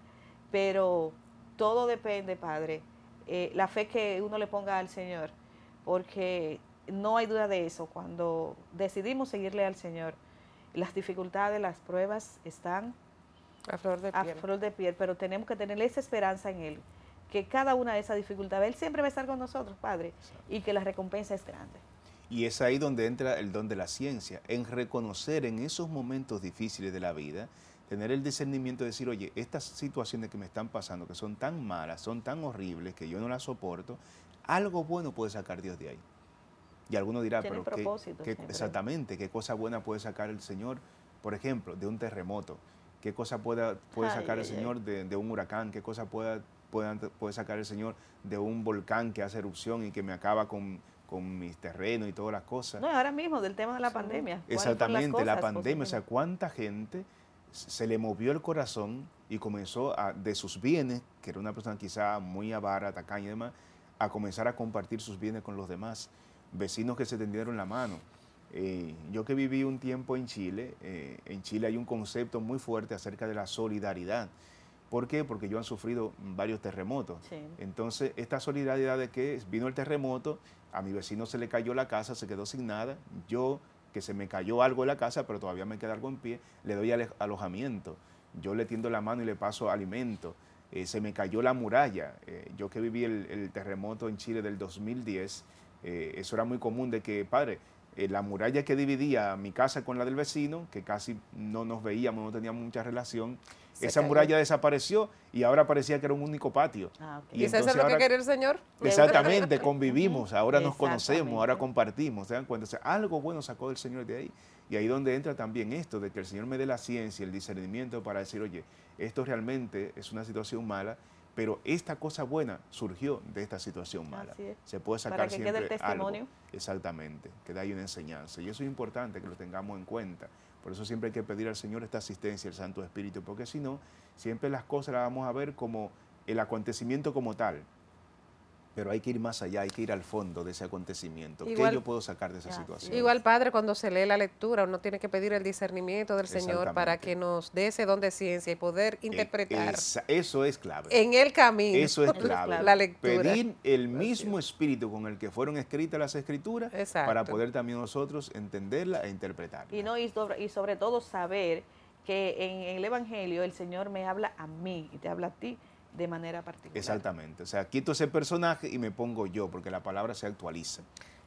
pero todo depende, Padre, la fe que uno le ponga al Señor, porque no hay duda de eso. Cuando decidimos seguirle al Señor, las dificultades, las pruebas están a flor de piel. de piel, pero tenemos que tener esa esperanza en Él, que cada una de esas dificultades, Él siempre va a estar con nosotros, Padre, y que la recompensa es grande. Y es ahí donde entra el don de la ciencia, en reconocer en esos momentos difíciles de la vida, tener el discernimiento de decir, oye, estas situaciones que me están pasando, que son tan malas, son tan horribles, que yo no las soporto, algo bueno puede sacar Dios de ahí. Y alguno dirá, pero exactamente, ¿qué cosa buena puede sacar el Señor, por ejemplo, de un terremoto? qué cosa pueda, puede sacar el Señor De, un huracán, qué cosa pueda, puede sacar el Señor de un volcán que hace erupción y que me acaba con, con mis terrenos y todas las cosas. No, ahora mismo del tema de la pandemia. Exactamente, la pandemia, o sea, cuánta gente se le movió el corazón y comenzó a, de sus bienes, que era una persona quizá muy avara, tacaña y demás, a comenzar a compartir sus bienes con los demás, vecinos que se tendieron la mano. Eh, yo que viví un tiempo en Chile, eh, en Chile hay un concepto muy fuerte acerca de la solidaridad. ¿Por qué? Porque yo han sufrido varios terremotos. Entonces, esta solidaridad de que vino el terremoto, a mi vecino se le cayó la casa, se quedó sin nada, yo que se me cayó algo en la casa, pero todavía me queda algo en pie, le doy alojamiento, yo le tiendo la mano y le paso alimento. Eh, se me cayó la muralla. yo que viví el, terremoto en Chile del 2010, eso era muy común de que, padre, eh, la muralla que dividía mi casa con la del vecino, que casi no nos veíamos, no teníamos mucha relación, esa muralla desapareció y ahora parecía que era un único patio. Ah, y eso es lo que quería el Señor? Exactamente, convivimos, ahora nos conocemos, ahora compartimos, ¿se dan cuenta? algo bueno sacó el Señor de ahí. Y ahí donde entra también esto, de que el Señor me dé la ciencia, el discernimiento para decir, oye, esto realmente es una situación mala pero esta cosa buena surgió de esta situación mala. Se puede sacar Para que quede testimonio. Exactamente, que da ahí una enseñanza. Y eso es importante que lo tengamos en cuenta. Por eso siempre hay que pedir al Señor esta asistencia, el Santo Espíritu, porque si no, siempre las cosas las vamos a ver como el acontecimiento como tal, pero hay que ir más allá, hay que ir al fondo de ese acontecimiento. ¿Qué yo puedo sacar de esa situación? Igual, Padre, cuando se lee la lectura, uno tiene que pedir el discernimiento del Señor para que nos dé ese don de ciencia y poder e interpretar. eso es clave. En el camino. Eso es clave. la lectura. Pedir el mismo espíritu con el que fueron escritas las escrituras para poder también nosotros entenderla e interpretarla. Y, no, y sobre todo saber que en el Evangelio el Señor me habla a mí y te habla a ti de manera particular. Exactamente. O sea, quito ese personaje y me pongo yo, porque la palabra se actualiza.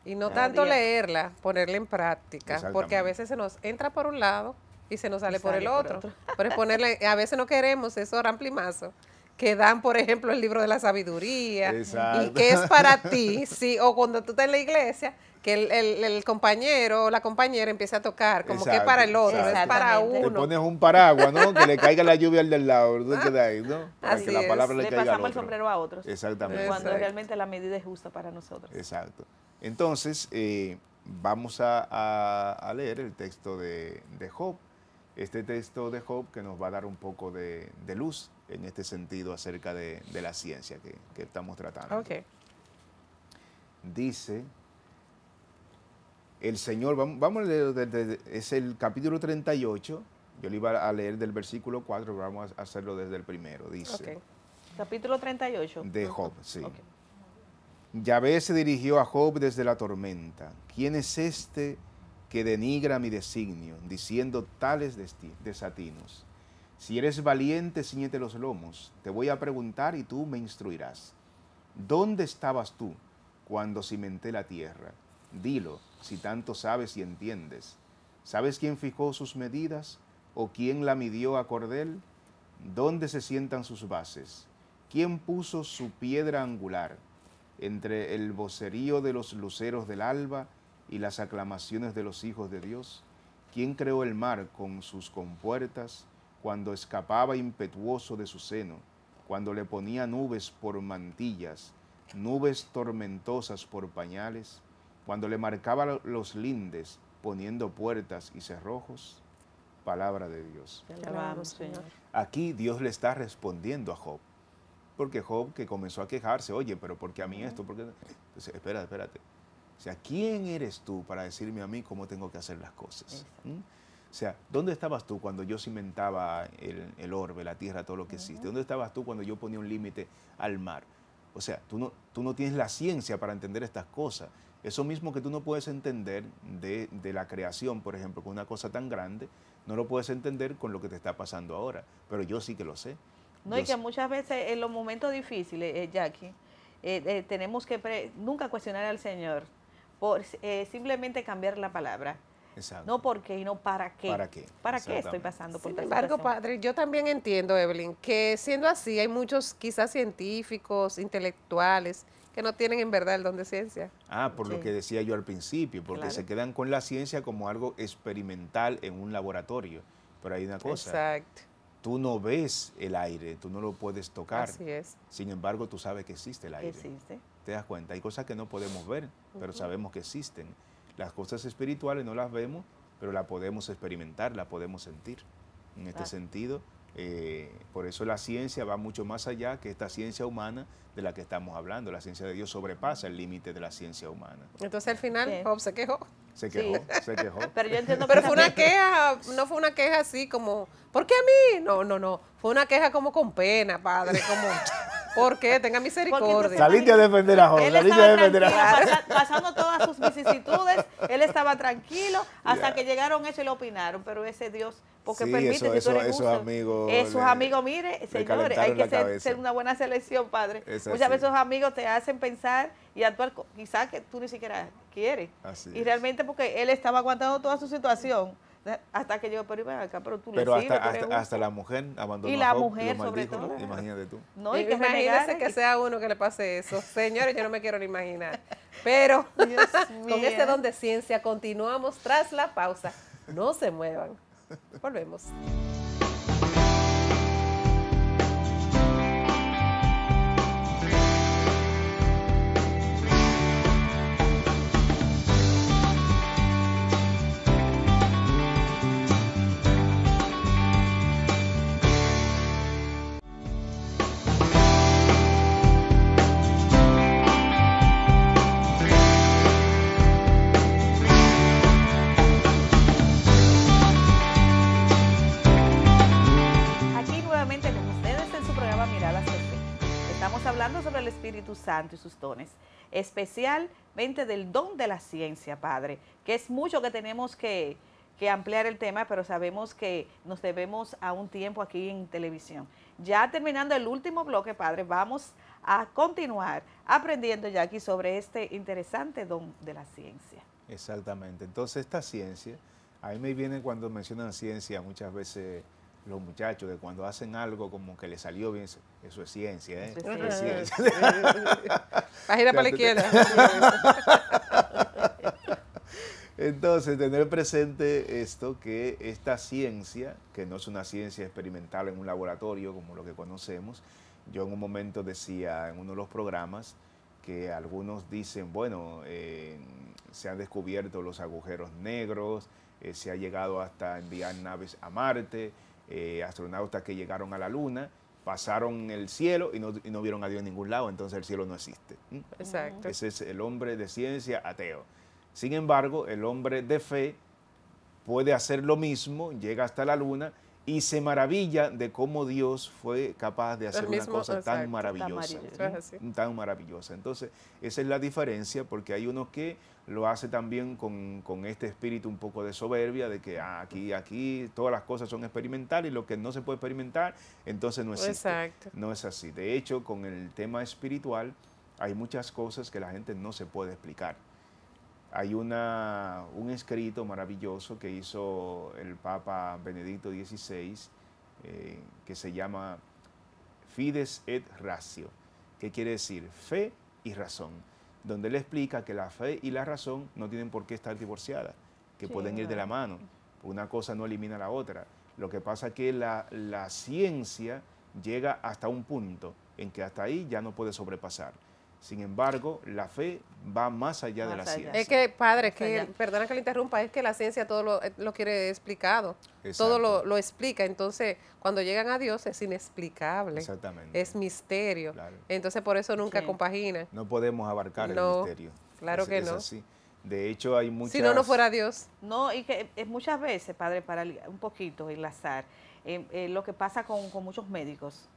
Y no tanto leerla, ponerla en práctica, porque a veces se nos entra por un lado y se nos sale, por, el otro. Pero ponerle, a veces no queremos esos ramplimazos que dan, por ejemplo, el libro de la sabiduría y que es para ti, sí, o cuando tú estás en la iglesia que el, compañero o la compañera empiece a tocar, como que que para el otro, es para uno. Le pones un paraguas, ¿no? que le caiga la lluvia al del lado, ¿no? Ah. ahí, ¿no? Así es. le, pasamos el sombrero a otros. Exactamente. Cuando realmente la medida es justa para nosotros. Exacto. Entonces, eh, vamos a, leer el texto de, Job. Este texto de Job que nos va a dar un poco de, luz en este sentido acerca de, la ciencia que, estamos tratando. Ok. Dice el Señor, vamos, a leer, desde, es el capítulo 38, yo le iba a leer del versículo 4, pero vamos a hacerlo desde el primero, dice. Capítulo 38. De Job, sí. Yahvé se dirigió a Job desde la tormenta. ¿Quién es este que denigra mi designio, diciendo tales desatinos? Si eres valiente, ciñete los lomos. Te voy a preguntar y tú me instruirás. ¿Dónde estabas tú cuando cimenté la tierra? Dilo, si tanto sabes y entiendes. ¿Sabes quién fijó sus medidas o quién la midió a cordel? ¿Dónde se sientan sus bases? ¿Quién puso su piedra angular? Entre el vocerío de los luceros del alba y las aclamaciones de los hijos de Dios, ¿quién creó el mar con sus compuertas cuando escapaba impetuoso de su seno, cuando le ponía nubes por mantillas, nubes tormentosas por pañales? cuando le marcaba los lindes, poniendo puertas y cerrojos, palabra de Dios. Alabamos, Señor. Aquí Dios le está respondiendo a Job. Porque Job que comenzó a quejarse, oye, pero ¿por qué a mí esto? Porque Entonces, espérate, espérate. O sea, ¿quién eres tú para decirme a mí cómo tengo que hacer las cosas? ¿Mm? O sea, ¿dónde estabas tú cuando yo cimentaba el, orbe, la tierra, todo lo que existe? ¿Dónde estabas tú cuando yo ponía un límite al mar? O sea, tú no, tú no tienes la ciencia para entender estas cosas. Eso mismo que tú no puedes entender de, la creación, por ejemplo, con una cosa tan grande, no lo puedes entender con lo que te está pasando ahora, pero yo sí que lo sé. No, y que muchas veces en los momentos difíciles, eh, Jackie, eh, eh, tenemos que nunca cuestionar al Señor, por simplemente cambiar la palabra. Exacto. No porque, no para qué. ¿Para qué? ¿Para qué estoy pasando por Sin embargo, padre, yo también entiendo, Evelyn, que siendo así, hay muchos quizás científicos, intelectuales, que no tienen en verdad el don de ciencia. Ah, por lo que decía yo al principio, porque se quedan con la ciencia como algo experimental en un laboratorio. Pero hay una cosa. Exacto. Tú no ves el aire, tú no lo puedes tocar. Así es. Sin embargo, tú sabes que existe el aire. Existe. Te das cuenta, hay cosas que no podemos ver, pero sabemos que existen. Las cosas espirituales no las vemos, pero la podemos experimentar, la podemos sentir. En este sentido, eh, por eso la ciencia va mucho más allá que esta ciencia humana de la que estamos hablando. La ciencia de Dios sobrepasa el límite de la ciencia humana. Entonces al final se quejó. Se quejó, se quejó. Pero yo entiendo fue una queja, no fue una queja así como, ¿por qué a mí? No, no, no. Fue una queja como con pena, padre, como... ¿Por qué? Tenga misericordia. Saliste a defender a Job. Saliste a defender a Job. Pasando todas sus vicisitudes él estaba tranquilo hasta que llegaron eso y lo opinaron, pero ese Dios, porque permite que tú esos amigos, esos amigos, mire, señores, hay que ser, una buena selección, padre. Muchas veces esos amigos te hacen pensar y actuar quizás que tú ni siquiera quieres. y realmente porque él estaba aguantando toda su situación hasta que yo, pero acá, pero tú le dices Pero hasta, la mujer abandonó. Y la mujer, sobre todo. Imagínate tú. No, y que sea uno que le pase eso. Señores, yo no me quiero ni imaginar. Pero con este don de ciencia continuamos tras la pausa. No se muevan. Volvemos. Santo y sus dones. Especialmente del don de la ciencia, Padre, que es mucho que tenemos que, ampliar el tema, pero sabemos que nos debemos a un tiempo aquí en televisión. Ya terminando el último bloque, Padre, vamos a continuar aprendiendo ya aquí sobre este interesante don de la ciencia. Exactamente. Entonces, esta ciencia, a mí me viene cuando mencionan ciencia muchas veces los muchachos que cuando hacen algo como que le salió bien, eso es ciencia, ¿eh? Eso es ciencia. para la izquierda. Entonces, tener presente esto, que esta ciencia, que no es una ciencia experimental en un laboratorio como lo que conocemos, yo en un momento decía en uno de los programas que algunos dicen, bueno, eh, se han descubierto los agujeros negros, eh, se ha llegado hasta enviar naves a Marte, eh, astronautas que llegaron a la Luna, pasaron el cielo y no, no, vieron a Dios en ningún lado, entonces el cielo no existe. Ese es el hombre de ciencia ateo. Sin embargo, el hombre de fe puede hacer lo mismo, llega hasta la Luna y se maravilla de cómo Dios fue capaz de hacer una cosa tan maravillosa. ¿Mm? Tan maravillosa. Entonces, esa es la diferencia, porque hay uno que lo hace también con, este espíritu un poco de soberbia, de que ah, aquí, aquí, todas las cosas son experimentales y lo que no se puede experimentar, entonces no existe. Exacto. No es así. De hecho, con el tema espiritual, hay muchas cosas que la gente no se puede explicar. Hay un escrito maravilloso que hizo el Papa Benedicto XVI eh, que se llama Fides et Ratio, que quiere decir fe y razón, donde le explica que la fe y la razón no tienen por qué estar divorciadas, que pueden ir de la mano. Una cosa no elimina la otra. Lo que pasa es que la ciencia llega hasta un punto en que hasta ahí ya no puede sobrepasar. Sin embargo, la fe va más allá de la ciencia. Es que, padre, que, perdona que le interrumpa, es que la ciencia todo lo, eh, lo quiere explicado, todo lo, explica. Entonces, cuando llegan a Dios es inexplicable. Exactamente. Es misterio. Entonces, por eso nunca compagina. No podemos abarcar el misterio. Claro que no. De hecho, hay muchas... Si no, no fuera Dios. No, y que es eh, muchas veces, padre, para un poquito enlazar, eh, lo que pasa con, con muchos médicos.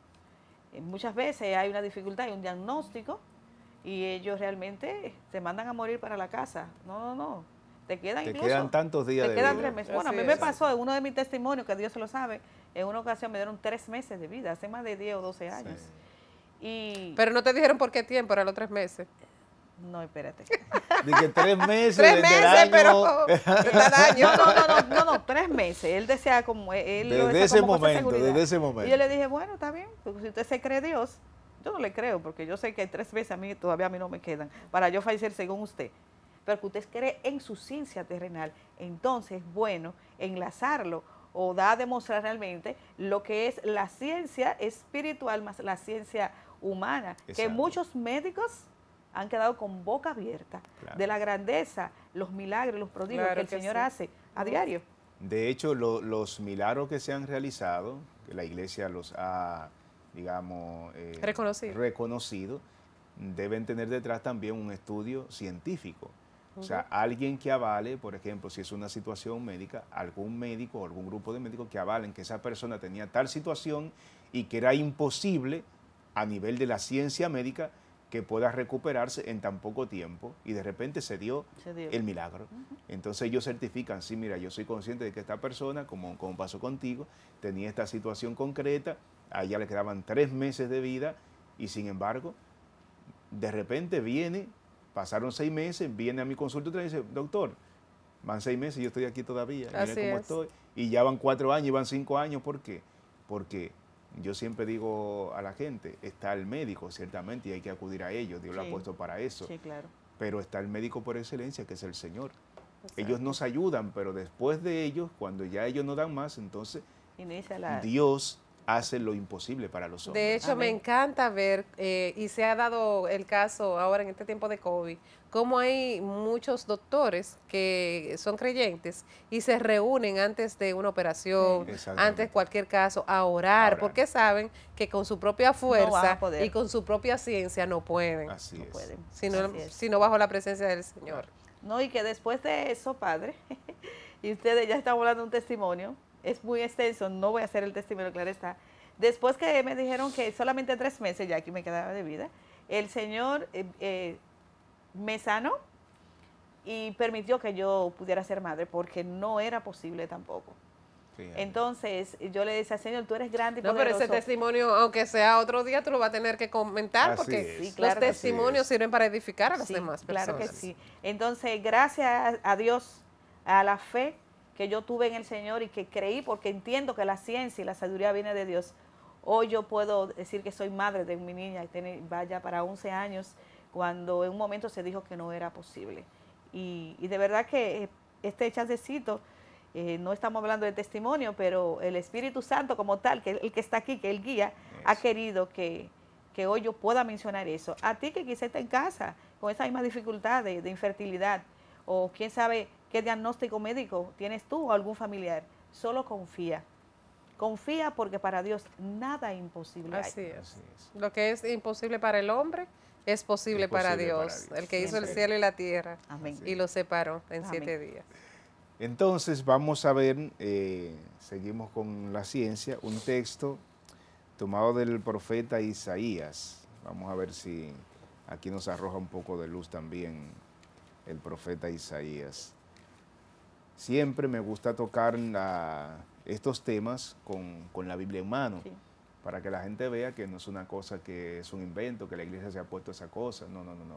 muchas veces hay una dificultad, y un diagnóstico, y ellos realmente se mandan a morir para la casa. No, no, no. Te quedan te quedan tantos días te de quedan vida. tres meses. Bueno, a mí me pasó en uno de mis testimonios, que Dios se lo sabe, en una ocasión me dieron tres meses de vida, hace más de 10 o 12 años. Y Pero no te dijeron por qué tiempo, eran los tres meses. No, espérate. dije tres meses. tres meses, pero. No, no, no, no, no, no, tres meses. Él decía como. Él desde ese momento, desde ese momento. Y yo le dije, bueno, está bien, si usted se cree Dios, yo no le creo, porque yo sé que tres veces a mí todavía a mí no me quedan para yo fallecer según usted. Pero que usted cree en su ciencia terrenal, entonces bueno enlazarlo o da a demostrar realmente lo que es la ciencia espiritual más la ciencia humana, que muchos médicos han quedado con boca abierta de la grandeza, los milagros, los prodigios que el Señor hace a diario. De hecho, los milagros que se han realizado, que la iglesia los ha digamos, eh, reconocido. deben tener detrás también un estudio científico. O sea, alguien que avale, por ejemplo, si es una situación médica, algún médico o algún grupo de médicos que avalen que esa persona tenía tal situación y que era imposible a nivel de la ciencia médica que pueda recuperarse en tan poco tiempo y de repente se dio, el milagro. Entonces ellos certifican, sí, mira, yo soy consciente de que esta persona, como, como pasó contigo, tenía esta situación concreta, a le quedaban tres meses de vida y sin embargo, de repente viene, pasaron seis meses, viene a mi consulta y dice, doctor, van seis meses y yo estoy aquí todavía, y ya van cuatro años y van cinco años, ¿por qué? Porque yo siempre digo a la gente, está el médico, ciertamente, y hay que acudir a ellos, Dios lo ha puesto para eso. Sí, claro. Pero está el médico por excelencia, que es el Señor. Ellos nos ayudan, pero después de ellos, cuando ya ellos no dan más, entonces Dios hace lo imposible para los hombres. De hecho, me encanta ver, eh, y se ha dado el caso ahora en este tiempo de COVID, cómo hay muchos doctores que son creyentes y se reúnen antes de una operación, antes de cualquier caso, a orar, porque saben que con su propia fuerza y con su propia ciencia no pueden. Así no sino, bajo la presencia del Señor. No, y que después de eso, Padre, y ustedes ya están hablando un testimonio, es muy extenso, no voy a hacer el testimonio, claro está. Después que me dijeron que solamente tres meses ya aquí me quedaba de vida, el Señor eh, eh, me sanó y permitió que yo pudiera ser madre porque no era posible tampoco. Entonces yo le decía, Señor, tú eres grande y No, pero ese testimonio, aunque sea otro día, tú lo vas a tener que comentar porque los testimonios sirven para edificar a las demás personas. Claro que sí. Entonces, gracias a Dios, a la fe que yo tuve en el Señor y que creí porque entiendo que la ciencia y la sabiduría viene de Dios. Hoy yo puedo decir que soy madre de mi niña, y vaya para 11 años, cuando en un momento se dijo que no era posible. Y, de verdad que eh, este chancecito, eh, no estamos hablando de testimonio, pero el Espíritu Santo como tal, que el que está aquí, que el guía, ha querido que, que, hoy yo pueda mencionar eso. A ti que quizás está en casa con esa misma dificultad de infertilidad, o quién sabe ¿Qué diagnóstico médico tienes tú o algún familiar? Solo confía. Confía porque para Dios nada imposible Así Es. Así Lo que es imposible para el hombre es posible, para, Dios, el que hizo el cielo y la tierra Amén. y lo separó en siete días. Entonces vamos a ver, eh, seguimos con la ciencia, un texto tomado del profeta Isaías. Vamos a ver si aquí nos arroja un poco de luz también el profeta Isaías siempre me gusta tocar estos temas con, la Biblia en mano, para que la gente vea que no es una cosa que es un invento, que la iglesia se ha puesto esa cosa. No, no, no, no.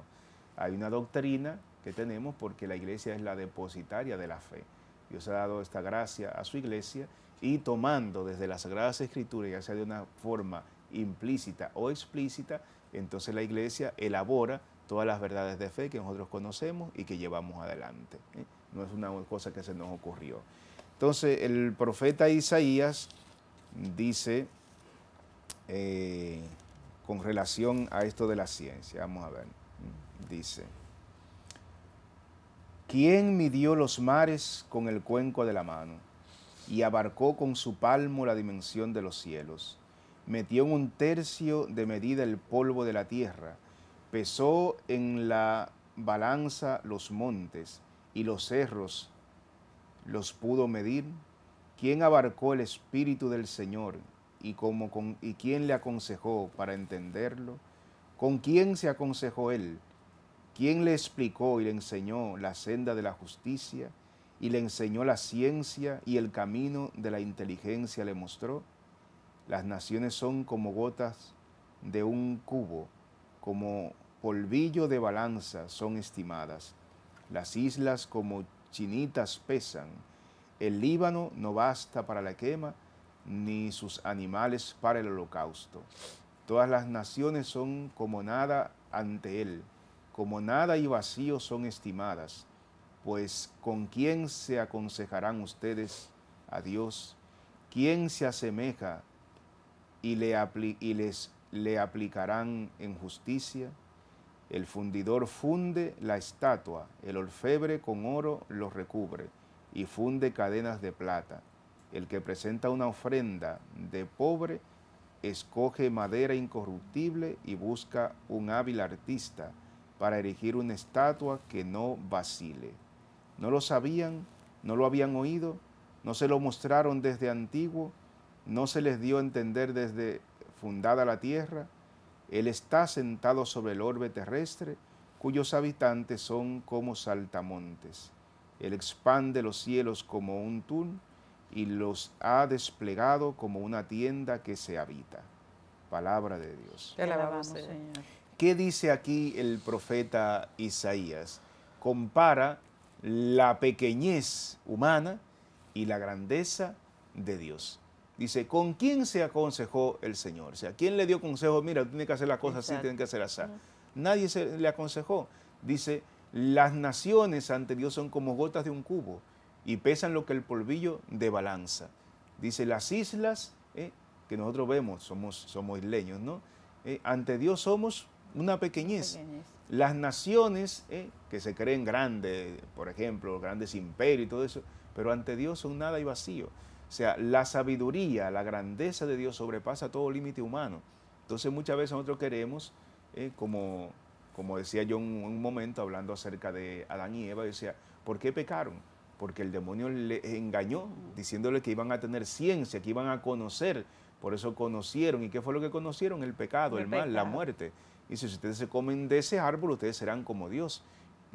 Hay una doctrina que tenemos porque la iglesia es la depositaria de la fe. Dios ha dado esta gracia a su iglesia y tomando desde las Sagradas Escrituras, ya sea de una forma implícita o explícita, entonces la iglesia elabora todas las verdades de fe que nosotros conocemos y que llevamos adelante. ¿eh? no es una cosa que se nos ocurrió. Entonces el profeta Isaías dice eh, con relación a esto de la ciencia, vamos a ver, dice, ¿quién midió los mares con el cuenco de la mano y abarcó con su palmo la dimensión de los cielos? Metió en un tercio de medida el polvo de la tierra, pesó en la balanza los montes, y los cerros los pudo medir? ¿Quién abarcó el Espíritu del Señor y, cómo con, y quién le aconsejó para entenderlo? ¿Con quién se aconsejó él? ¿Quién le explicó y le enseñó la senda de la justicia y le enseñó la ciencia y el camino de la inteligencia le mostró? Las naciones son como gotas de un cubo, como polvillo de balanza son estimadas. Las islas como chinitas pesan, el Líbano no basta para la quema, ni sus animales para el holocausto. Todas las naciones son como nada ante él, como nada y vacío son estimadas, pues ¿con quién se aconsejarán ustedes a Dios? ¿Quién se asemeja y, le y les le aplicarán en justicia? El fundidor funde la estatua, el orfebre con oro lo recubre y funde cadenas de plata. El que presenta una ofrenda de pobre escoge madera incorruptible y busca un hábil artista para erigir una estatua que no vacile. No lo sabían, no lo habían oído, no se lo mostraron desde antiguo, no se les dio a entender desde fundada la tierra, él está sentado sobre el orbe terrestre, cuyos habitantes son como saltamontes. Él expande los cielos como un tún y los ha desplegado como una tienda que se habita. Palabra de Dios. Te alabamos, Señor. ¿Qué dice aquí el profeta Isaías? Compara la pequeñez humana y la grandeza de Dios. Dice, ¿con quién se aconsejó el Señor? O sea, ¿quién le dio consejo? Mira, tiene que hacer las cosas así, tienen que hacer así. Nadie se le aconsejó. Dice, las naciones ante Dios son como gotas de un cubo y pesan lo que el polvillo de balanza. Dice, las islas eh, que nosotros vemos, somos, somos isleños, ¿no? Eh, ante Dios somos una pequeñez. Las naciones eh, que se creen grandes, por ejemplo, grandes imperios y todo eso, pero ante Dios son nada y vacío. O sea, la sabiduría, la grandeza de Dios sobrepasa todo límite humano. Entonces muchas veces nosotros queremos, eh, como, como decía yo en un, momento hablando acerca de Adán y Eva, decía, ¿por qué pecaron? Porque el demonio le engañó diciéndole que iban a tener ciencia, que iban a conocer. Por eso conocieron. ¿Y qué fue lo que conocieron? El pecado, el, mal, la muerte. Y si ustedes se comen de ese árbol, ustedes serán como Dios.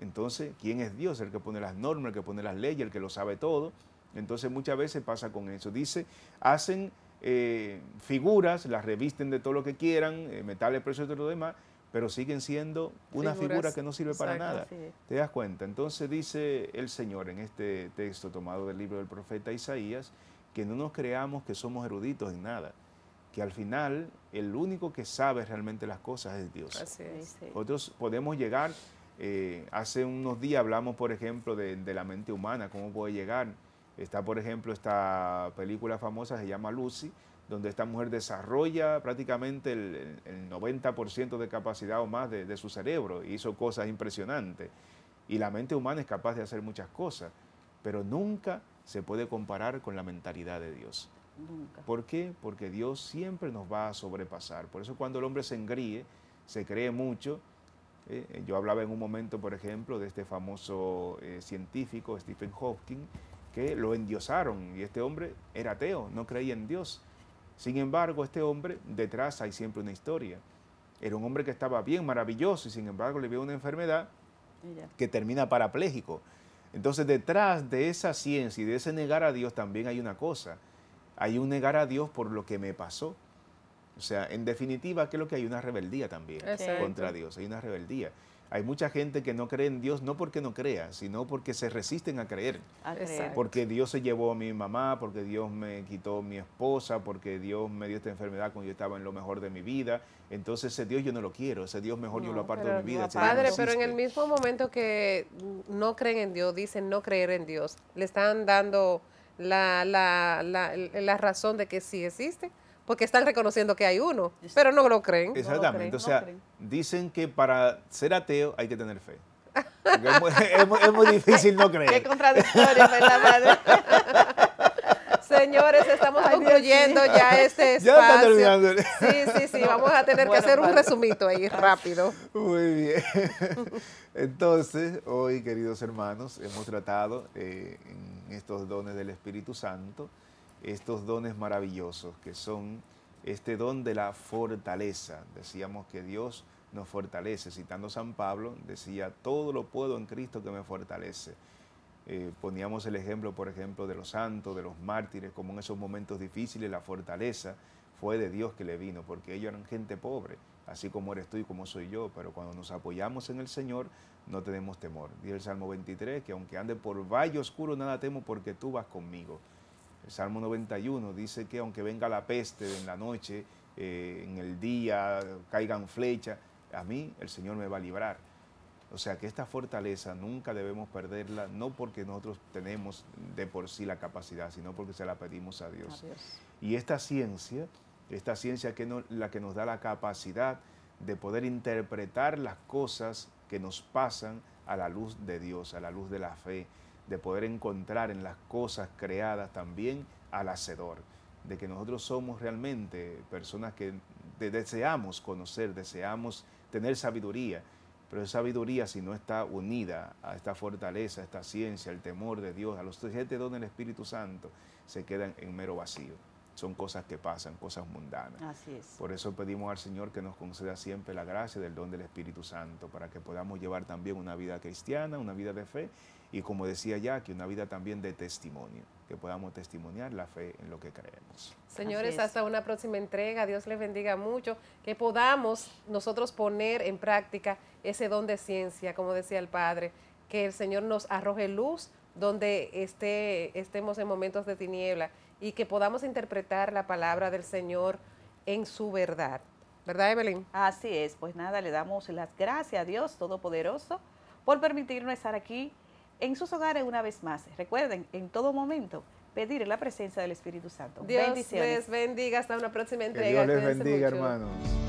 Entonces, ¿quién es Dios? El que pone las normas, el que pone las leyes, el que lo sabe todo. Entonces muchas veces pasa con eso. Dice, hacen eh, figuras, las revisten de todo lo que quieran, eh, metales precios y todo lo demás, pero siguen siendo una figura que no sirve para nada. ¿Te das cuenta? Entonces dice el Señor en este texto tomado del libro del profeta Isaías, que no nos creamos que somos eruditos en nada, que al final el único que sabe realmente las cosas es Dios. nosotros podemos llegar, eh, hace unos días hablamos, por ejemplo, de, de la mente humana, cómo puede llegar Está, por ejemplo, esta película famosa, se llama Lucy, donde esta mujer desarrolla prácticamente el, 90% de capacidad o más de, su cerebro, y hizo cosas impresionantes. Y la mente humana es capaz de hacer muchas cosas, pero nunca se puede comparar con la mentalidad de Dios. Nunca. ¿Por qué? Porque Dios siempre nos va a sobrepasar. Por eso cuando el hombre se engríe, se cree mucho. Eh, yo hablaba en un momento, por ejemplo, de este famoso eh, científico Stephen Hawking, lo endiosaron y este hombre era ateo, no creía en Dios. Sin embargo, este hombre, detrás hay siempre una historia. Era un hombre que estaba bien, maravilloso, y sin embargo le vio una enfermedad que termina parapléjico. Entonces, detrás de esa ciencia y de ese negar a Dios también hay una cosa. Hay un negar a Dios por lo que me pasó. O sea, en definitiva, lo que hay una rebeldía también contra Dios, hay una rebeldía. Hay mucha gente que no cree en Dios, no porque no crea, sino porque se resisten a creer. Porque Dios se llevó a mi mamá, porque Dios me quitó mi esposa, porque Dios me dio esta enfermedad cuando yo estaba en lo mejor de mi vida. Entonces ese Dios yo no lo quiero, ese Dios mejor yo lo aparto de mi vida. Padre, pero en el mismo momento que no creen en Dios, dicen no creer en Dios, le están dando la, la, la, la razón de que sí existe porque están reconociendo que hay uno, pero no lo creen. Exactamente, o sea, dicen que para ser ateo hay que tener fe. Es muy, difícil no creer. Qué contradictorio, ¿verdad, madre? Señores, estamos concluyendo ya ese espacio. Ya está terminando. Sí, sí, sí, vamos a tener que hacer un resumito ahí rápido. Muy bien. Entonces, hoy, queridos hermanos, hemos tratado eh, en estos dones del Espíritu Santo estos dones maravillosos que son este don de la fortaleza. Decíamos que Dios nos fortalece. Citando San Pablo, decía, todo lo puedo en Cristo que me fortalece. Eh, poníamos el ejemplo, por ejemplo, de los santos, de los mártires, como en esos momentos difíciles la fortaleza fue de Dios que le vino, porque ellos eran gente pobre, así como eres tú y como soy yo, pero cuando nos apoyamos en el Señor no tenemos temor. Dice el Salmo 23, que aunque ande por valle oscuro, nada temo porque tú vas conmigo. Salmo 91 dice que aunque venga la peste en la noche, eh, en el día, caigan flechas, a mí el Señor me va a librar. O sea que esta fortaleza nunca debemos perderla, no porque nosotros tenemos de por sí la capacidad, sino porque se la pedimos a Dios. Y esta ciencia, esta ciencia que la que nos da la capacidad de poder interpretar las cosas que nos pasan a la luz de Dios, a la luz de la fe, de poder encontrar en las cosas creadas también al hacedor, de que nosotros somos realmente personas que deseamos conocer, deseamos tener sabiduría, pero esa sabiduría si no está unida a esta fortaleza, a esta ciencia, al temor de Dios, a los siete dones del Espíritu Santo, se quedan en mero vacío. Son cosas que pasan, cosas mundanas. Por eso pedimos al Señor que nos conceda siempre la gracia del don del Espíritu Santo, para que podamos llevar también una vida cristiana, una vida de fe y como decía ya, que una vida también de testimonio, que podamos testimoniar la fe en lo que creemos. Señores, hasta una próxima entrega, Dios les bendiga mucho, que podamos nosotros poner en práctica ese don de ciencia, como decía el Padre, que el Señor nos arroje luz donde esté, estemos en momentos de tiniebla y que podamos interpretar la palabra del Señor en su verdad. ¿Verdad, Evelyn? Así es, pues nada, le damos las gracias a Dios Todopoderoso por permitirnos estar aquí en sus hogares una vez más. Recuerden, en todo momento, pedir la presencia del Espíritu Santo. Dios les bendiga. Hasta una próxima entrega. Dios les bendiga, hermanos.